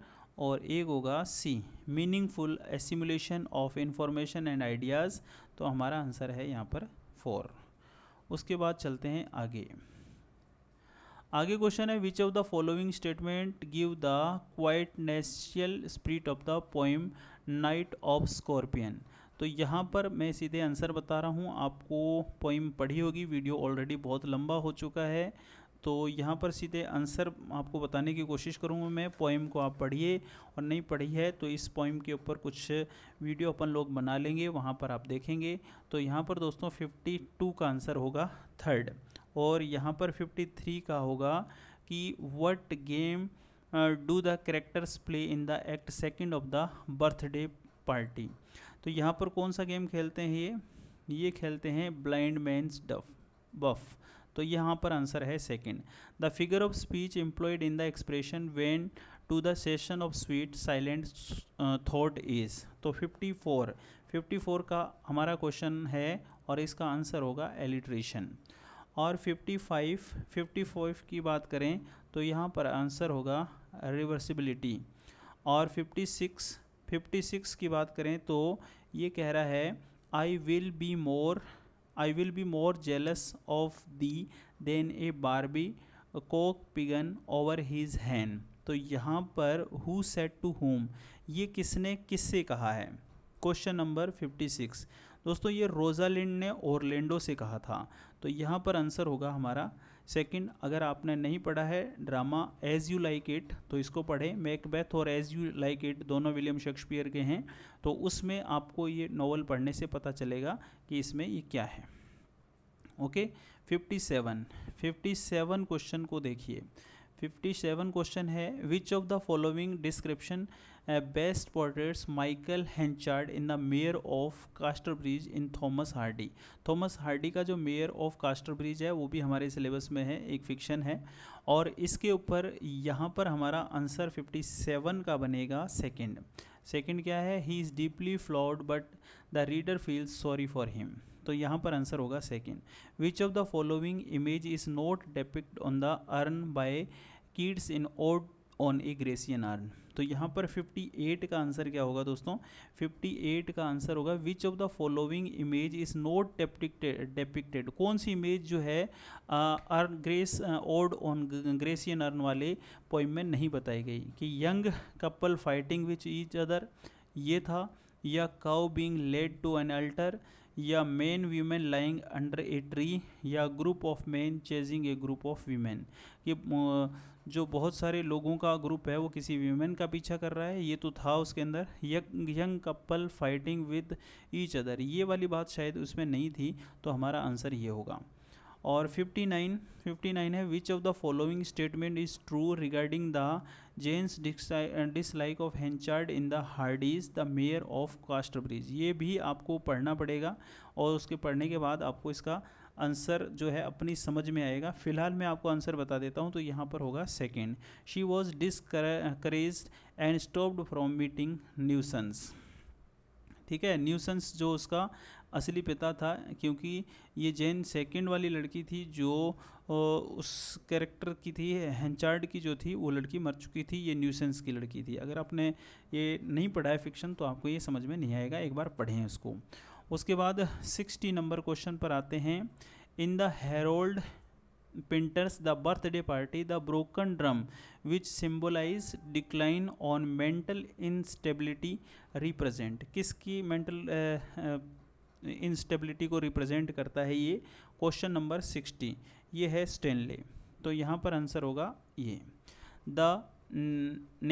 और एक होगा C meaningful assimilation of information and ideas तो हमारा आंसर है यहाँ पर फोर उसके बाद चलते हैं आगे आगे क्वेश्चन है which of the following statement give the quintessential spirit of the poem night of scorpion तो यहाँ पर मैं सीधे आंसर बता रहा हूँ आपको पोइम पढ़ी होगी वीडियो ऑलरेडी बहुत लंबा हो चुका है तो यहाँ पर सीधे आंसर आपको बताने की कोशिश करूँगा मैं पोइम को आप पढ़िए और नहीं पढ़ी है तो इस पोइम के ऊपर कुछ वीडियो अपन लोग बना लेंगे वहाँ पर आप देखेंगे तो यहाँ पर दोस्तों 52 का आंसर होगा थर्ड और यहाँ पर 53 का होगा कि what game do the characters play in the act second of the birthday party तो यहाँ पर कौन सा गेम खेलते हैं ये ये खेलते हैं ब्लाइंड मैंस डफ बफ तो यहाँ पर आंसर है second the figure of speech employed in the expression when to the session of sweet silent thought is तो 54 54 का हमारा क्वेश्चन है और इसका आंसर होगा एलिट्रेशन और 55 55 की बात करें तो यहाँ पर आंसर होगा रिवर्सिबिलिटी और 56 56 की बात करें तो ये कह रहा है I will be more I will be more jealous of thee than a Barbary cock pigeon over his hen तो यहाँ पर हु सेट टू होम ये किसने किससे कहा है क्वेश्चन नंबर फिफ्टी सिक्स दोस्तों ये रोजालैंड ने ओरलैंडो से कहा था तो यहाँ पर आंसर होगा हमारा सेकंड अगर आपने नहीं पढ़ा है drama as you like it तो इसको पढ़ें मैकबैथ और एज यू लाइक इट दोनों विलियम शेक्सपियर के हैं तो उसमें आपको ये नॉवल पढ़ने से पता चलेगा कि इसमें ये क्या है okay fifty seven fifty seven question को देखिए फिफ्टी सेवन क्वेश्चन है which of the following description best portraits Michael Henchard in the mayor of Casterbridge in Thomas Hardy Thomas Hardy का जो मेयर ऑफ कास्टर ब्रिज है वो भी हमारे syllabus में है एक फिक्शन है और इसके ऊपर यहाँ पर हमारा आंसर 57 का बनेगा सेकंड सेकंड क्या है he is deeply flawed but the reader feel sorry for him तो यहाँ पर आंसर होगा second which of the following image is not depict on the urn by Keats in ode on a Grecian urn तो यहाँ पर 58 का answer क्या होगा दोस्तों 58 का आंसर होगा which of the following image is not depicted कौन सी इमेज जो है urn grace ode on Grecian urn वाले पोइम में नहीं बताई गई कि young couple fighting which each other ये था या cow being led to an altar या men women lying under a tree या group of men chasing a group of women ये जो बहुत सारे लोगों का ग्रुप है वो किसी वीमेन का पीछा कर रहा है ये तो था उसके अंदर young couple fighting with each other ये वाली बात शायद उसमें नहीं थी तो हमारा आंसर ये होगा और 59 59 है which of the following statement is true regarding the Jane's dislike of Henchard in the Hardy's the mayor of Casterbridge bridge ये भी आपको पढ़ना पड़ेगा और उसके पढ़ने के बाद आपको इसका आंसर जो है अपनी समझ में आएगा फिलहाल मैं आपको आंसर बता देता हूँ तो यहाँ पर होगा second she was disease and stopped from meeting Newson ठीक है न्यूसन्स जो उसका असली पिता था क्योंकि ये जैन सेकंड वाली लड़की थी जो उस कैरेक्टर की थी हैंचार्ड की जो थी वो लड़की मर चुकी थी ये न्यूसेंस की लड़की थी अगर आपने ये नहीं पढ़ा है फिक्शन तो आपको ये समझ में नहीं आएगा एक बार पढ़ें उसको उसके बाद सिक्सटी नंबर क्वेश्चन पर आते हैं in the Harold painters the birthday party the broken drum which symbolize decline on mental instability represent किसकी मेंटल इनस्टेबिलिटी को रिप्रेजेंट करता है ये क्वेश्चन नंबर सिक्सटी ये है स्टेनले तो यहाँ पर आंसर होगा ये the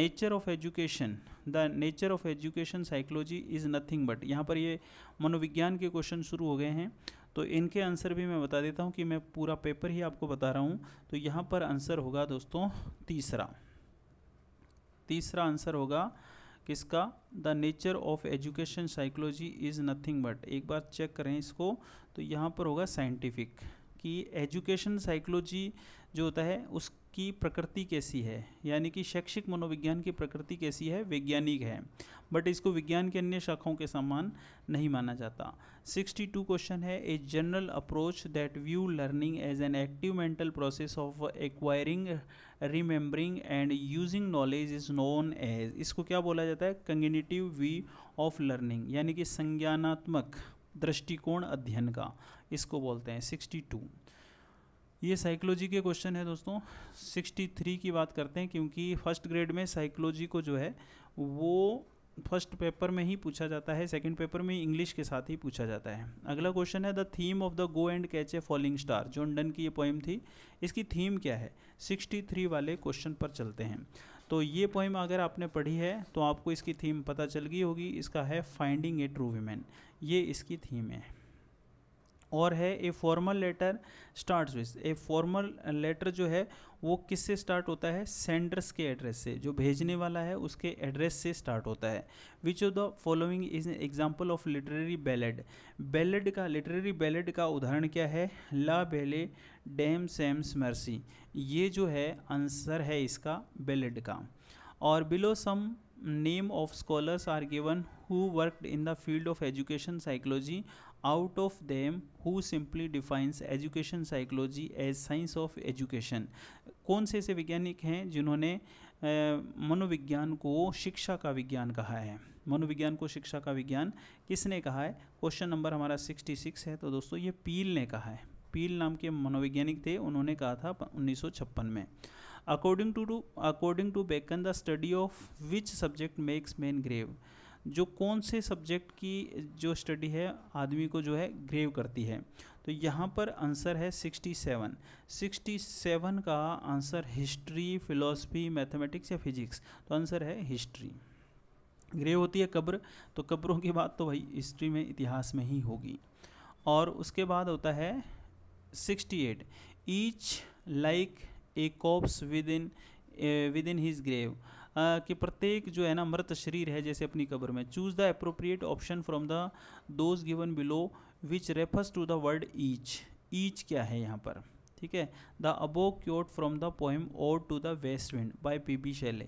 nature of education the nature of education psychology is nothing but यहाँ पर ये मनोविज्ञान के क्वेश्चन शुरू हो गए हैं तो इनके आंसर भी मैं बता देता हूँ कि मैं पूरा पेपर ही आपको बता रहा हूँ तो यहाँ पर आंसर होगा दोस्तों तीसरा तीसरा आंसर होगा किसका the nature of education psychology is nothing but एक बार चेक करें इसको तो यहाँ पर होगा साइंटिफिक कि एजुकेशन साइकोलॉजी जो होता है उसकी प्रकृति कैसी है यानी कि शैक्षिक मनोविज्ञान की प्रकृति कैसी है वैज्ञानिक है बट इसको विज्ञान के अन्य शाखाओं के समान नहीं माना जाता 62 क्वेश्चन है a general approach that view learning as an active mental process of acquiring remembering and using knowledge is known as इसको क्या बोला जाता है कंगनेटिव वी ऑफ लर्निंग यानी कि संज्ञानात्मक दृष्टिकोण अध्ययन का इसको बोलते हैं 62 ये साइकोलॉजी के क्वेश्चन है दोस्तों 63 की बात करते हैं क्योंकि फर्स्ट ग्रेड में साइकोलॉजी को जो है वो फर्स्ट पेपर में ही पूछा जाता है सेकंड पेपर में इंग्लिश के साथ ही पूछा जाता है अगला क्वेश्चन है the theme of the go and catch a falling star John Donne की ये पोइम थी इसकी थीम क्या है 63 वाले क्वेश्चन पर चलते हैं तो ये पोइम अगर आपने पढ़ी है तो आपको इसकी थीम पता चल गई होगी इसका है फाइंडिंग ए ट्रू वीमेन ये इसकी थीम है और है a formal letter start with a formal letter जो है वो किससे स्टार्ट होता है सेंडर्स के एड्रेस से जो भेजने वाला है उसके एड्रेस से स्टार्ट होता है which of the following is example of literary ballad ballad का लिटरेरी बैलेड का उदाहरण क्या है ला बेले डैम सैम्स मर्सी ये जो है आंसर है इसका बैलेड का और below some name of scholars are given who worked in the field of education psychology out of them who simply defines education psychology as science of education कौन से ऐसे वैज्ञानिक हैं जिन्होंने मनोविज्ञान को शिक्षा का विज्ञान कहा है मनोविज्ञान को शिक्षा का विज्ञान किसने कहा है क्वेश्चन नंबर हमारा 66 है तो दोस्तों ये पील ने कहा है पील नाम के मनोवैज्ञानिक थे उन्होंने कहा था छप्पन में according to according to Bacon the study of which subject makes man grave जो कौन से सब्जेक्ट की जो स्टडी है आदमी को जो है ग्रेव करती है तो यहाँ पर आंसर है 67 67 का आंसर हिस्ट्री फिलोसफी मैथमेटिक्स या फिजिक्स तो आंसर है हिस्ट्री ग्रेव होती है कब्र तो कब्रों की बात तो भाई हिस्ट्री में इतिहास में ही होगी और उसके बाद होता है 68 each like a corpse within within his grave कि प्रत्येक जो है ना मृत शरीर है जैसे अपनी कब्र में choose the appropriate option from the those given below which refers to the word each each क्या है यहाँ पर ठीक है the above quote from the poem ode to the west wind by P B Shelley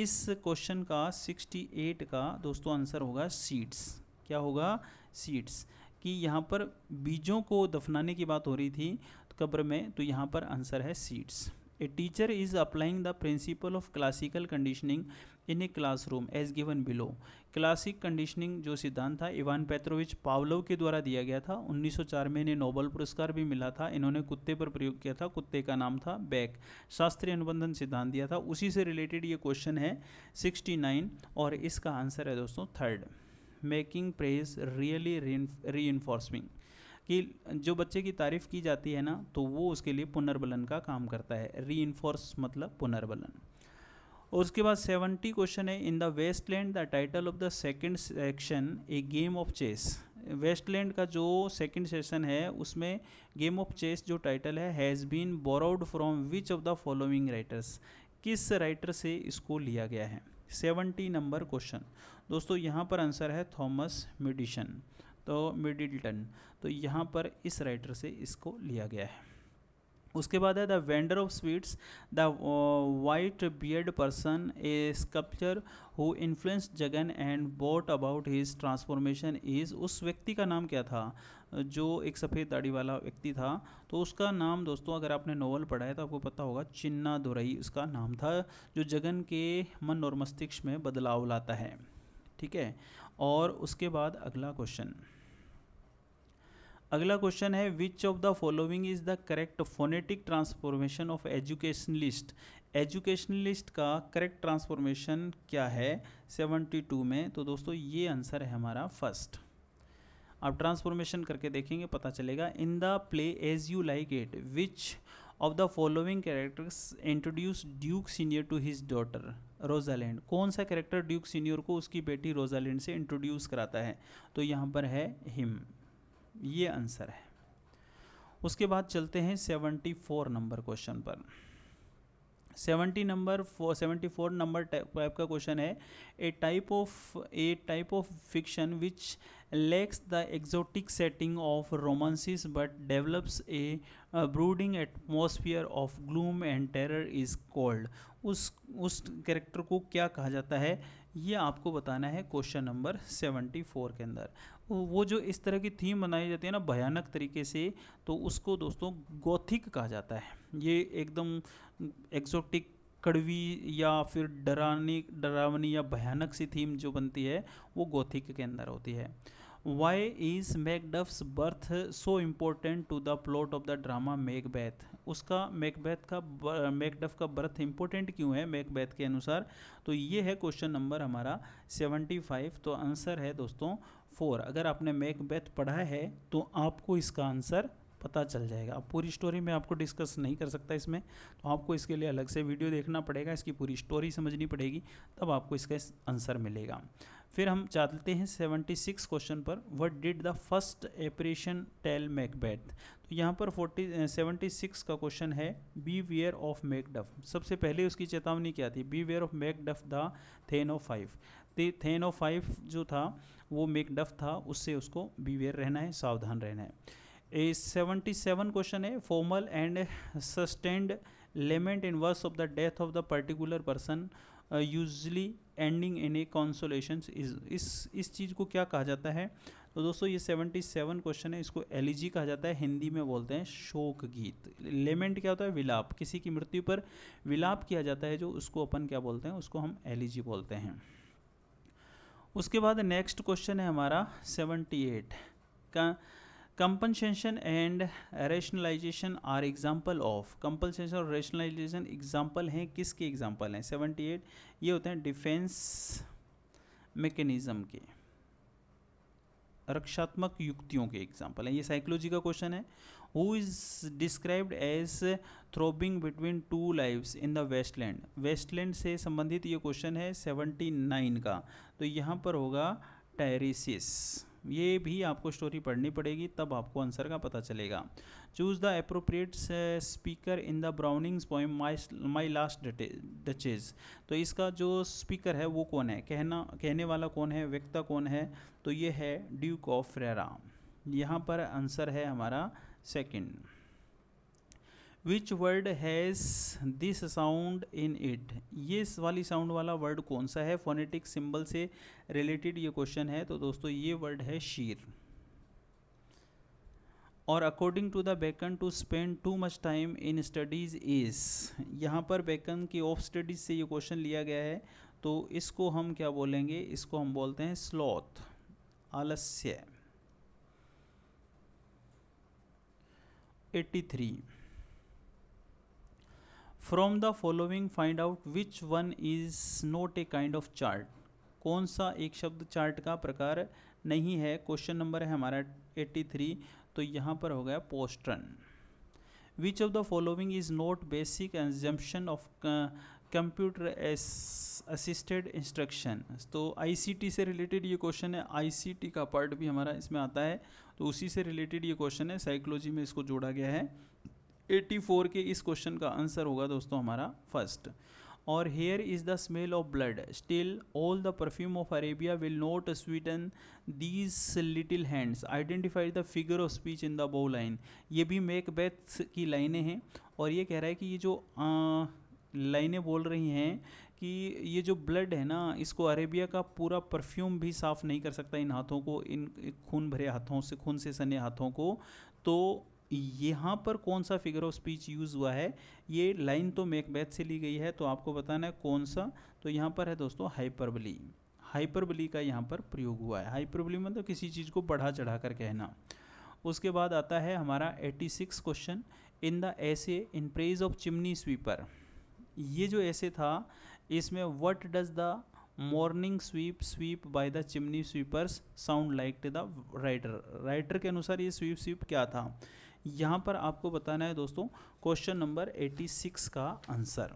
इस question का 68 का दोस्तों आंसर होगा सीड्स क्या होगा सीड्स कि यहाँ पर बीजों को दफनाने की बात हो रही थी कब्र में तो यहाँ पर आंसर है seeds a teacher is applying the principle of classical conditioning in a classroom as given below classic conditioning जो सिद्धांत था इवान पेत्रोविच पावलोव के द्वारा दिया गया था 1904 में इन्हें नोबल पुरस्कार भी मिला था इन्होंने कुत्ते पर प्रयोग किया था कुत्ते का नाम था बैक शास्त्रीय अनुबंधन सिद्धांत दिया था उसी से रिलेटेड ये क्वेश्चन है 69 और इसका आंसर है दोस्तों थर्ड मेकिंग प्रेज रियली री इन्फोर्समिंग कि जो बच्चे की तारीफ़ की जाती है ना तो वो उसके लिए पुनर्बलन का काम करता है री मतलब पुनर्बलन और उसके बाद सेवेंटी क्वेश्चन है in the Wasteland the title of the second section a game of chess Wasteland का जो सेकंड सेशन है उसमें गेम ऑफ चेस जो टाइटल है has been borrowed from which of the following writers किस writer से इसको लिया गया है सेवेंटी नंबर क्वेश्चन दोस्तों यहाँ पर आंसर है थॉमस मेडिशन तो मिडिल्टन तो यहाँ पर इस राइटर से इसको लिया गया है उसके बाद है the vendor of sweets the white beard person a sculpture who influence Jagan and bought about his transformation is उस व्यक्ति का नाम क्या था जो एक सफ़ेद दाढ़ी वाला व्यक्ति था तो उसका नाम दोस्तों अगर आपने नोवेल पढ़ा है तो आपको पता होगा चिन्ना दुरई उसका नाम था जो जगन के मन और मस्तिष्क में बदलाव लाता है ठीक है और उसके बाद अगला क्वेश्चन अगला क्वेश्चन है which of the following is the correct phonetic transformation of educationalist educationalist का करेक्ट ट्रांसफॉर्मेशन क्या है 72 में तो दोस्तों ये आंसर है हमारा फर्स्ट आप ट्रांसफॉर्मेशन करके देखेंगे पता चलेगा in the play as you like it which of the following characters introduce Duke Senior to his daughter Rosalind कौन सा कैरेक्टर ड्यूक सीनियर को उसकी बेटी रोजालैंड से इंट्रोड्यूस कराता है तो यहाँ पर है हिम ये आंसर है उसके बाद चलते हैं सेवेंटी फोर नंबर क्वेश्चन पर seventy number four seventy four number type का क्वेश्चन है a type of a type of fiction which lacks the exotic setting of romances but develops a brooding brooding of gloom and terror is called उस उस character को क्या कहा जाता है ये आपको बताना है क्वेश्चन नंबर सेवेंटी फोर के अंदर वो जो इस तरह की थीम बनाई जाती है ना भयानक तरीके से तो उसको दोस्तों गौथिक कहा जाता है ये एकदम एक्जोटिक कड़वी या फिर डरानी डरावनी या भयानक सी थीम जो बनती है वो गौथिक के अंदर होती है why is Macduff's birth so important to the plot of the drama Macbeth उसका मैकबैथ का मैकडफ का बर्थ इम्पोर्टेंट क्यों है मैकबैथ के अनुसार तो ये है क्वेश्चन नंबर हमारा सेवेंटी फाइव तो आंसर है दोस्तों फोर अगर आपने मैकबैथ पढ़ा है तो आपको इसका आंसर पता चल जाएगा अब पूरी स्टोरी में आपको डिस्कस नहीं कर सकता इसमें तो आपको इसके लिए अलग से वीडियो देखना पड़ेगा इसकी पूरी स्टोरी समझनी पड़ेगी तब आपको इसका आंसर मिलेगा फिर हम चलते हैं 76 सिक्स क्वेश्चन पर what did the first apparition tell Macbeth तो यहाँ पर फोर्टी 76 सिक्स का क्वेश्चन है बी वेयर ऑफ मैकडफ सबसे पहले उसकी चेतावनी क्या थी beware of Macduff the thane of Fife thane of Fife जो था वो मेकडफ था उससे उसको बीवेयर रहना है सावधान रहना है ए सेवेंटी सेवन क्वेश्चन है formal and sustained lament in verse of the death of the particular person usually ending in a consolation इस इस चीज़ को क्या कहा जाता है तो दोस्तों ये सेवेंटी सेवन क्वेश्चन है इसको एलिजी कहा जाता है हिंदी में बोलते हैं शोक गीत लेमेंट क्या होता है विलाप किसी की मृत्यु पर विलाप किया जाता है जो उसको अपन क्या बोलते हैं उसको हम एलिजी बोलते हैं उसके बाद नेक्स्ट क्वेश्चन है हमारा सेवनटी एट का compensation and rationalization are example of compensation और रेशनलाइजेशन एग्जाम्पल हैं किसके एग्जाम्पल हैं सेवेंटी एट ये होते हैं डिफेंस मेकेनिज़्म के रक्षात्मक युक्तियों के एग्जाम्पल हैं ये साइकोलॉजी का क्वेश्चन है who is described as throbbing between two lives in the Wasteland Wasteland से संबंधित ये क्वेश्चन है सेवेंटी नाइन का तो यहाँ पर होगा टेरिसिस ये भी आपको स्टोरी पढ़नी पड़ेगी तब आपको आंसर का पता चलेगा choose the appropriate speaker in the Browning's point my my last duchess तो इसका जो स्पीकर है वो कौन है कहना कहने वाला कौन है व्यक्ता कौन है तो ये है ड्यूक ऑफ फ्रेरा यहाँ पर आंसर है हमारा second which word has this sound in it ये वाली साउंड वाला वर्ड कौन सा है फोनेटिक सिंबल से रिलेटेड ये क्वेश्चन है तो दोस्तों ये वर्ड है शीर और according to the Bacon to spend too much time in studies is यहाँ पर बेकन की ऑफ स्टडीज़ से ये क्वेश्चन लिया गया है तो इसको हम क्या बोलेंगे इसको हम बोलते हैं स्लॉथ आलस्य 83 from the following find out which one is not a kind of chart कौन सा एक शब्द चार्ट का प्रकार नहीं है क्वेश्चन नंबर है हमारा 83 तो यहाँ पर हो गया postern which of the following is not basic assumption of computer assisted instruction तो आईसीटी से रिलेटेड ये क्वेश्चन है आईसीटी का पार्ट भी हमारा इसमें आता है तो उसी से रिलेटेड ये क्वेश्चन है साइकोलॉजी में इसको जोड़ा गया है 84 के इस क्वेश्चन का आंसर होगा दोस्तों हमारा फर्स्ट और here is the smell of blood still all the perfume of Arabia will not sweeten these little hands identify the figure of speech in the बो लाइन ये भी मेक बेथ्स की लाइनें हैं और ये कह रहा है कि ये जो लाइनें बोल रही हैं कि ये जो ब्लड है ना इसको अरेबिया का पूरा परफ्यूम भी साफ़ नहीं कर सकता इन हाथों को इन खून भरे हाथों से खून से सने हाथों को तो यहाँ पर कौन सा फिगर ऑफ स्पीच यूज़ हुआ है ये लाइन तो मैकबैथ से ली गई है तो आपको बताना है कौन सा तो यहाँ पर है दोस्तों हाइपरबली हाइपरबली का यहाँ पर प्रयोग हुआ है हाइपरबली मतलब किसी चीज़ को बढ़ा चढ़ा कर कहना उसके बाद आता है हमारा 86 question in the essay in praise of chimney sweeper ये जो ऐसे था इसमें what does the morning sweep sweep by the chimney sweepers sound like the writer writer के अनुसार ये स्वीप स्वीप क्या था यहाँ पर आपको बताना है दोस्तों क्वेश्चन नंबर 86 का आंसर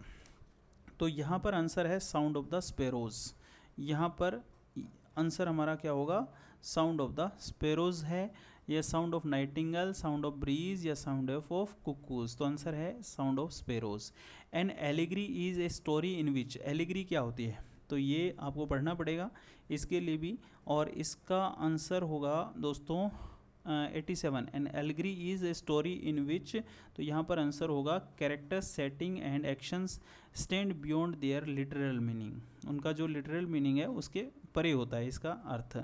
तो यहाँ पर आंसर है साउंड ऑफ द स्पेरोज यहाँ पर आंसर हमारा क्या होगा साउंड ऑफ द स्पेरोज है या sound of nightingale sound of breeze या साउंड ऑफ ऑफ कुकूज तो आंसर है sound of sparrows and allegory is a story in which allegory क्या होती है तो ये आपको पढ़ना पड़ेगा इसके लिए भी और इसका आंसर होगा दोस्तों eighty seven and allegory is a story in which तो यहाँ पर आंसर होगा character setting and actions stand beyond their literal meaning उनका जो लिटरल मीनिंग है उसके परे होता है इसका अर्थ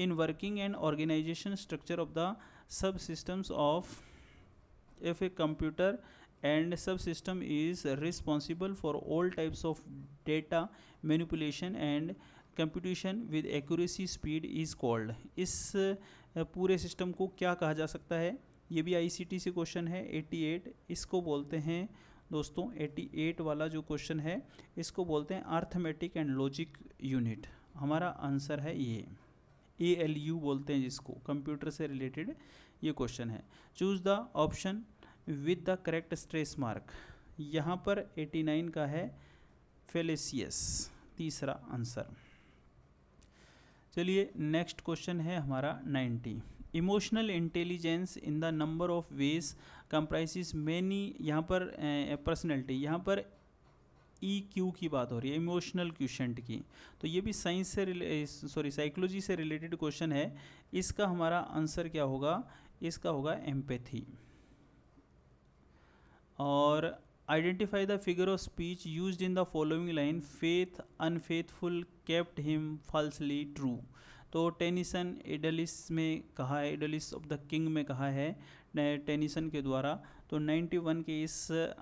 in working and organization structure of the subsystems of a computer and subsystem is responsible for all types of data manipulation and computation with accuracy speed is called इस पूरे system को क्या कहा जा सकता है ये भी आईसीटी से क्वेश्चन है 88 इसको बोलते हैं दोस्तों 88 वाला जो क्वेश्चन है इसको बोलते हैं आर्थमेटिक एंड लॉजिक यूनिट हमारा आंसर है ये ए एल यू बोलते हैं जिसको कंप्यूटर से रिलेटेड ये क्वेश्चन है choose the option with the correct stress mark यहाँ पर 89 का है फेलेसियस तीसरा आंसर चलिए नेक्स्ट क्वेश्चन है हमारा ninety emotional intelligence in the number of ways comprises many यहाँ पर पर्सनैलिटी यहाँ पर ई e क्यू की बात हो रही है इमोशनल क्यूशेंट की तो ये भी साइंस से सॉरी साइकोलॉजी से रिलेटेड क्वेश्चन है इसका हमारा आंसर क्या होगा इसका होगा एम्पैथी और identify the figure of speech use in the following line faith unfaithful kept him falsely true तो टेनिसन एडलिस में कहा है एडलिस ऑफ द किंग में कहा है टेनिसन के द्वारा तो 91 के इस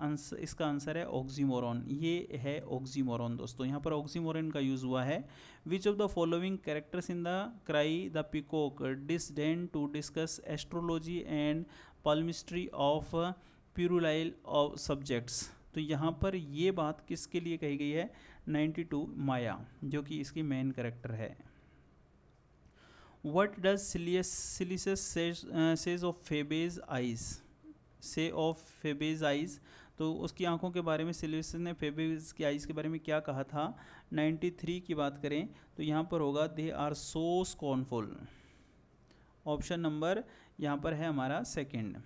आंसर इसका आंसर है ऑक्सीमोरॉन ये है ऑक्सीमोरॉन दोस्तों यहाँ पर ऑक्सीमोरॉन का यूज़ हुआ है which of the following characters in the Cry the Peacock disdains to discuss astrology and palmistry of puerile of subjects तो यहाँ पर ये बात किसके लिए कही गई है नाइन्टी टू माया जो कि इसकी मेन करेक्टर है what does Silvius says of Phebe's eyes से ऑफ फेबेज आइज तो उसकी आंखों के बारे में सिलियस ने फेबेज की आइज़ के बारे में क्या कहा था 93 की बात करें तो यहाँ पर होगा they are so scornful option number यहाँ पर है हमारा second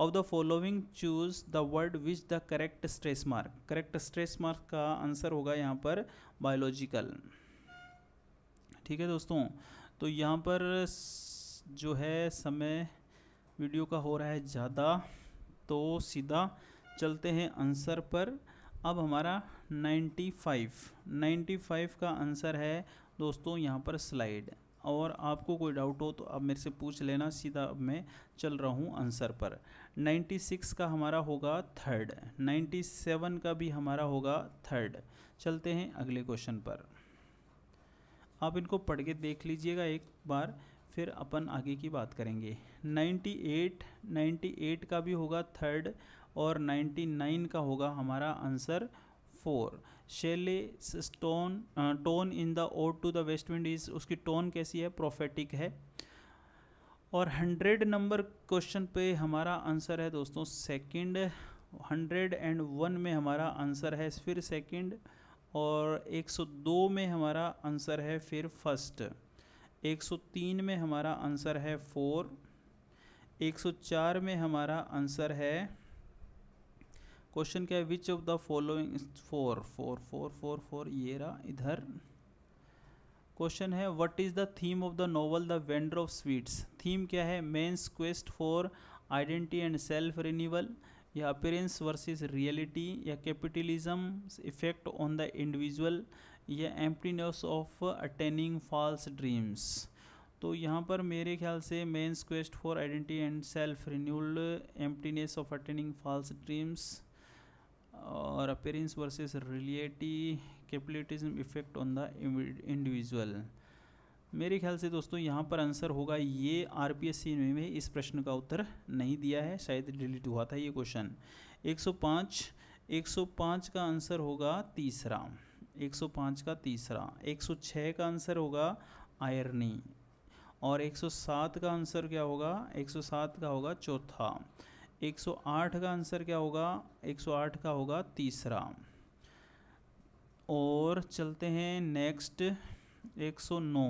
of the following choose the word which the correct stress mark correct stress mark का आंसर होगा यहाँ पर बायोलॉजिकल ठीक है दोस्तों तो यहाँ पर जो है समय वीडियो का हो रहा है ज़्यादा तो सीधा चलते हैं आंसर पर अब हमारा 95 95 का आंसर है दोस्तों यहाँ पर स्लाइड और आपको कोई डाउट हो तो आप मेरे से पूछ लेना सीधा अब मैं चल रहा हूँ आंसर पर 96 का हमारा होगा थर्ड 97 का भी हमारा होगा थर्ड चलते हैं अगले क्वेश्चन पर आप इनको पढ़ के देख लीजिएगा एक बार फिर अपन आगे की बात करेंगे 98 98 का भी होगा थर्ड और 99 का होगा हमारा answer four Shelley stone tone in the ode to the West Indies उसकी टोन कैसी है प्रोफेटिक है और हंड्रेड नंबर क्वेश्चन पे हमारा आंसर है दोस्तों सेकंड हंड्रेड एंड वन में हमारा आंसर है फिर सेकंड और एक सौ दो में हमारा आंसर है फिर फर्स्ट एक सौ तीन में हमारा आंसर है फोर एक सौ चार में हमारा आंसर है क्वेश्चन क्या है which of the following four four four four four ये रहा इधर क्वेश्चन है what is the theme of the novel the vendor of sweets theme क्या है man's quest for identity and self renewal या अपीयरेंस वर्सेस रियलिटी या capitalism effect on the individual या emptiness of attaining false dreams तो यहाँ पर मेरे ख्याल से man's quest for identity and self renewal emptiness of attaining false dreams और appearance versus reality capitalism effect on the individual मेरे ख्याल से दोस्तों यहाँ पर आंसर होगा ये आर पी एस सी में इस प्रश्न का उत्तर नहीं दिया है शायद डिलीट हुआ था ये क्वेश्चन 105 105 का आंसर होगा तीसरा 105 का तीसरा 106 का आंसर होगा आयरनी और 107 का आंसर क्या होगा 107 का होगा चौथा 108 का आंसर क्या होगा 108 का होगा तीसरा और चलते हैं नेक्स्ट 109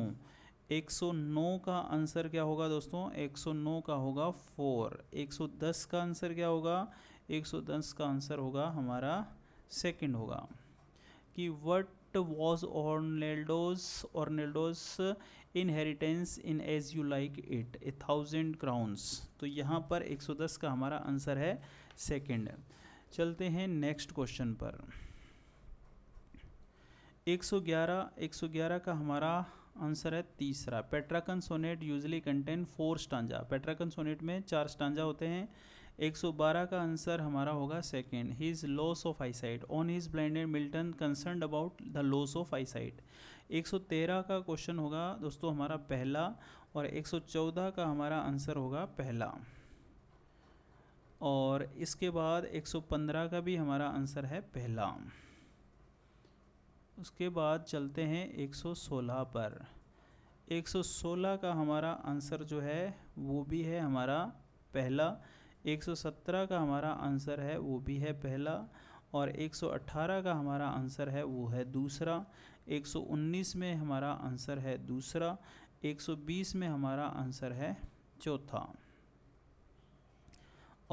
109 का आंसर क्या होगा दोस्तों 109 का होगा फोर 110 का आंसर क्या होगा 110 का आंसर होगा हमारा सेकंड होगा कि what was Ornaldo's Ornaldo's inheritance in As you like It a thousand crowns तो यहाँ पर 110 का हमारा आंसर है सेकंड चलते हैं नेक्स्ट क्वेश्चन पर 111 111 का हमारा आंसर है तीसरा Petrarchan sonnet usually contain four stanza Petrarchan sonnet में चार स्टांजा होते हैं 112 का आंसर हमारा होगा second he is loss of eyesight on his blinded Milton concern about the loss of eyesight 113 का क्वेश्चन होगा दोस्तों हमारा पहला और 114 का हमारा आंसर होगा पहला और इसके बाद 115 का भी हमारा आंसर है पहला उसके बाद चलते हैं 116 पर 116 का हमारा आंसर जो है वो भी है हमारा पहला 117 का हमारा आंसर है वो भी है पहला और 118 का हमारा आंसर है वो है दूसरा 119 में हमारा आंसर है दूसरा 120 में हमारा आंसर है चौथा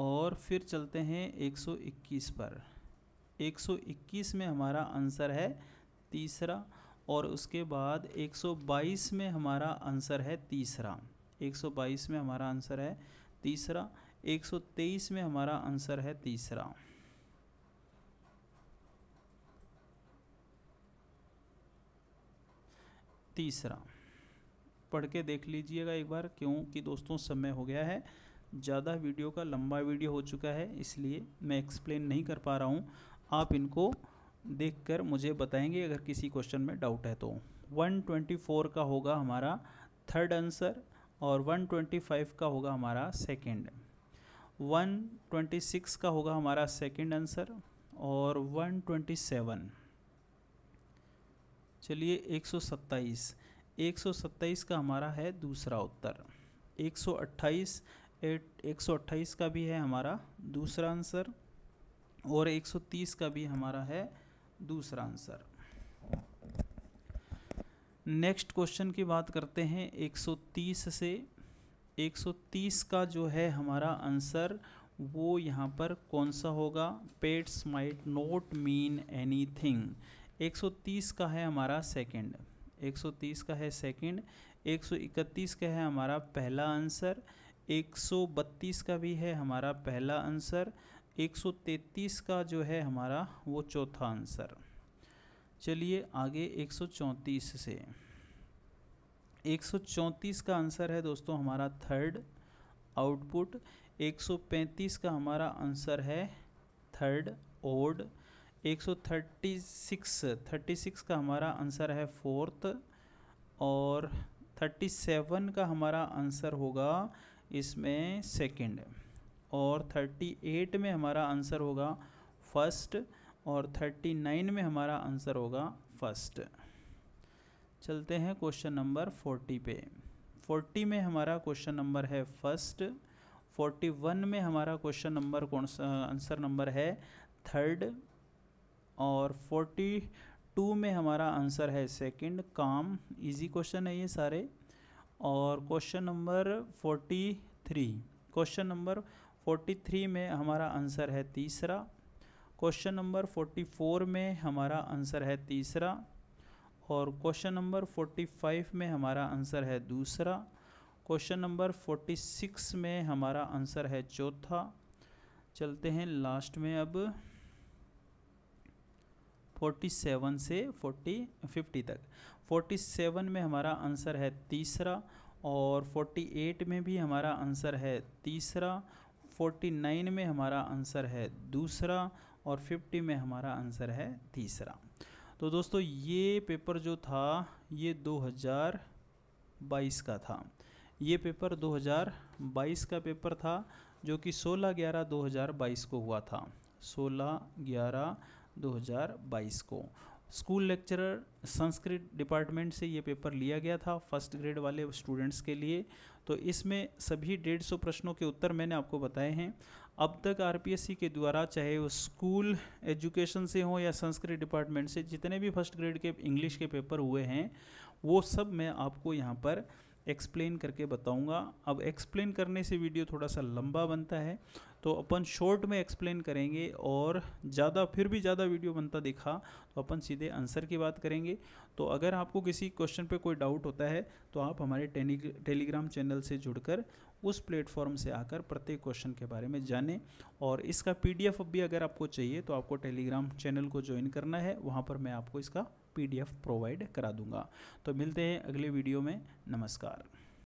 और फिर चलते हैं 121 पर 121 में हमारा आंसर है तीसरा और उसके बाद 122 में हमारा आंसर है तीसरा 122 में हमारा आंसर है तीसरा 123 में हमारा आंसर है तीसरा तीसरा पढ़ के देख लीजिएगा एक बार क्योंकि दोस्तों समय हो गया है ज़्यादा वीडियो का लंबा वीडियो हो चुका है इसलिए मैं एक्सप्लेन नहीं कर पा रहा हूँ आप इनको देखकर मुझे बताएंगे अगर किसी क्वेश्चन में डाउट है तो 124 का होगा हमारा थर्ड आंसर और 125 का होगा हमारा सेकेंड 126 का होगा हमारा सेकंड आंसर और 127 चलिए 127 127 का हमारा है दूसरा उत्तर 128 एट 128 का भी है हमारा दूसरा आंसर और 130 का भी हमारा है दूसरा आंसर नेक्स्ट क्वेश्चन की बात करते हैं 130 से 130 का जो है हमारा आंसर वो यहाँ पर कौन सा होगा pets might not mean anything 130 का है हमारा सेकंड 130 का है सेकंड 131 का है हमारा पहला आंसर 132 का भी है हमारा पहला आंसर 133 का जो है हमारा वो चौथा आंसर चलिए आगे 134 से 134 का आंसर है दोस्तों हमारा थर्ड आउटपुट 135 का हमारा आंसर है थर्ड ओड 136 36 का हमारा आंसर है फोर्थ और 37 का हमारा आंसर होगा इसमें सेकंड और 38 में हमारा आंसर होगा फर्स्ट और 39 में हमारा आंसर होगा फर्स्ट चलते हैं क्वेश्चन नंबर फोर्टी पे फोर्टी में हमारा क्वेश्चन नंबर है फर्स्ट फोर्टी वन में हमारा क्वेश्चन नंबर कौन सा आंसर नंबर है थर्ड और फोर्टी टू में हमारा आंसर है सेकंड काम इजी क्वेश्चन है ये सारे और question number forty three question number forty three में हमारा आंसर है तीसरा क्वेश्चन नंबर फोर्टी फोर में हमारा आंसर है तीसरा और क्वेश्चन नंबर 45 में हमारा आंसर है दूसरा क्वेश्चन नंबर 46 में हमारा आंसर है चौथा चलते हैं लास्ट में अब 47 से 40 50 तक 47 में हमारा आंसर है तीसरा और 48 में भी हमारा आंसर है तीसरा 49 में हमारा आंसर है दूसरा और 50 में हमारा आंसर है तीसरा तो दोस्तों ये पेपर जो था ये 2022 का था ये पेपर 2022 का पेपर था जो कि 16 ग्यारह 2022 को हुआ था 16 ग्यारह 2022 को स्कूल लेक्चरर संस्कृत डिपार्टमेंट से ये पेपर लिया गया था फर्स्ट ग्रेड वाले स्टूडेंट्स के लिए तो इसमें सभी डेढ़ सौ प्रश्नों के उत्तर मैंने आपको बताए हैं अब तक आरपीएससी के द्वारा चाहे वो स्कूल एजुकेशन से हो या संस्कृत डिपार्टमेंट से जितने भी फर्स्ट ग्रेड के इंग्लिश के पेपर हुए हैं वो सब मैं आपको यहाँ पर एक्सप्लेन करके बताऊंगा अब एक्सप्लेन करने से वीडियो थोड़ा सा लंबा बनता है तो अपन शॉर्ट में एक्सप्लेन करेंगे और ज़्यादा फिर भी ज़्यादा वीडियो बनता देखा तो अपन सीधे आंसर की बात करेंगे तो अगर आपको किसी क्वेश्चन पे कोई डाउट होता है तो आप हमारे टेलीग्राम चैनल से जुड़कर उस प्लेटफॉर्म से आकर प्रत्येक क्वेश्चन के बारे में जाने और इसका पीडीएफ भी अगर आपको चाहिए तो आपको टेलीग्राम चैनल को ज्वाइन करना है वहाँ पर मैं आपको इसका पीडीएफ प्रोवाइड करा दूंगा तो मिलते हैं अगले वीडियो में नमस्कार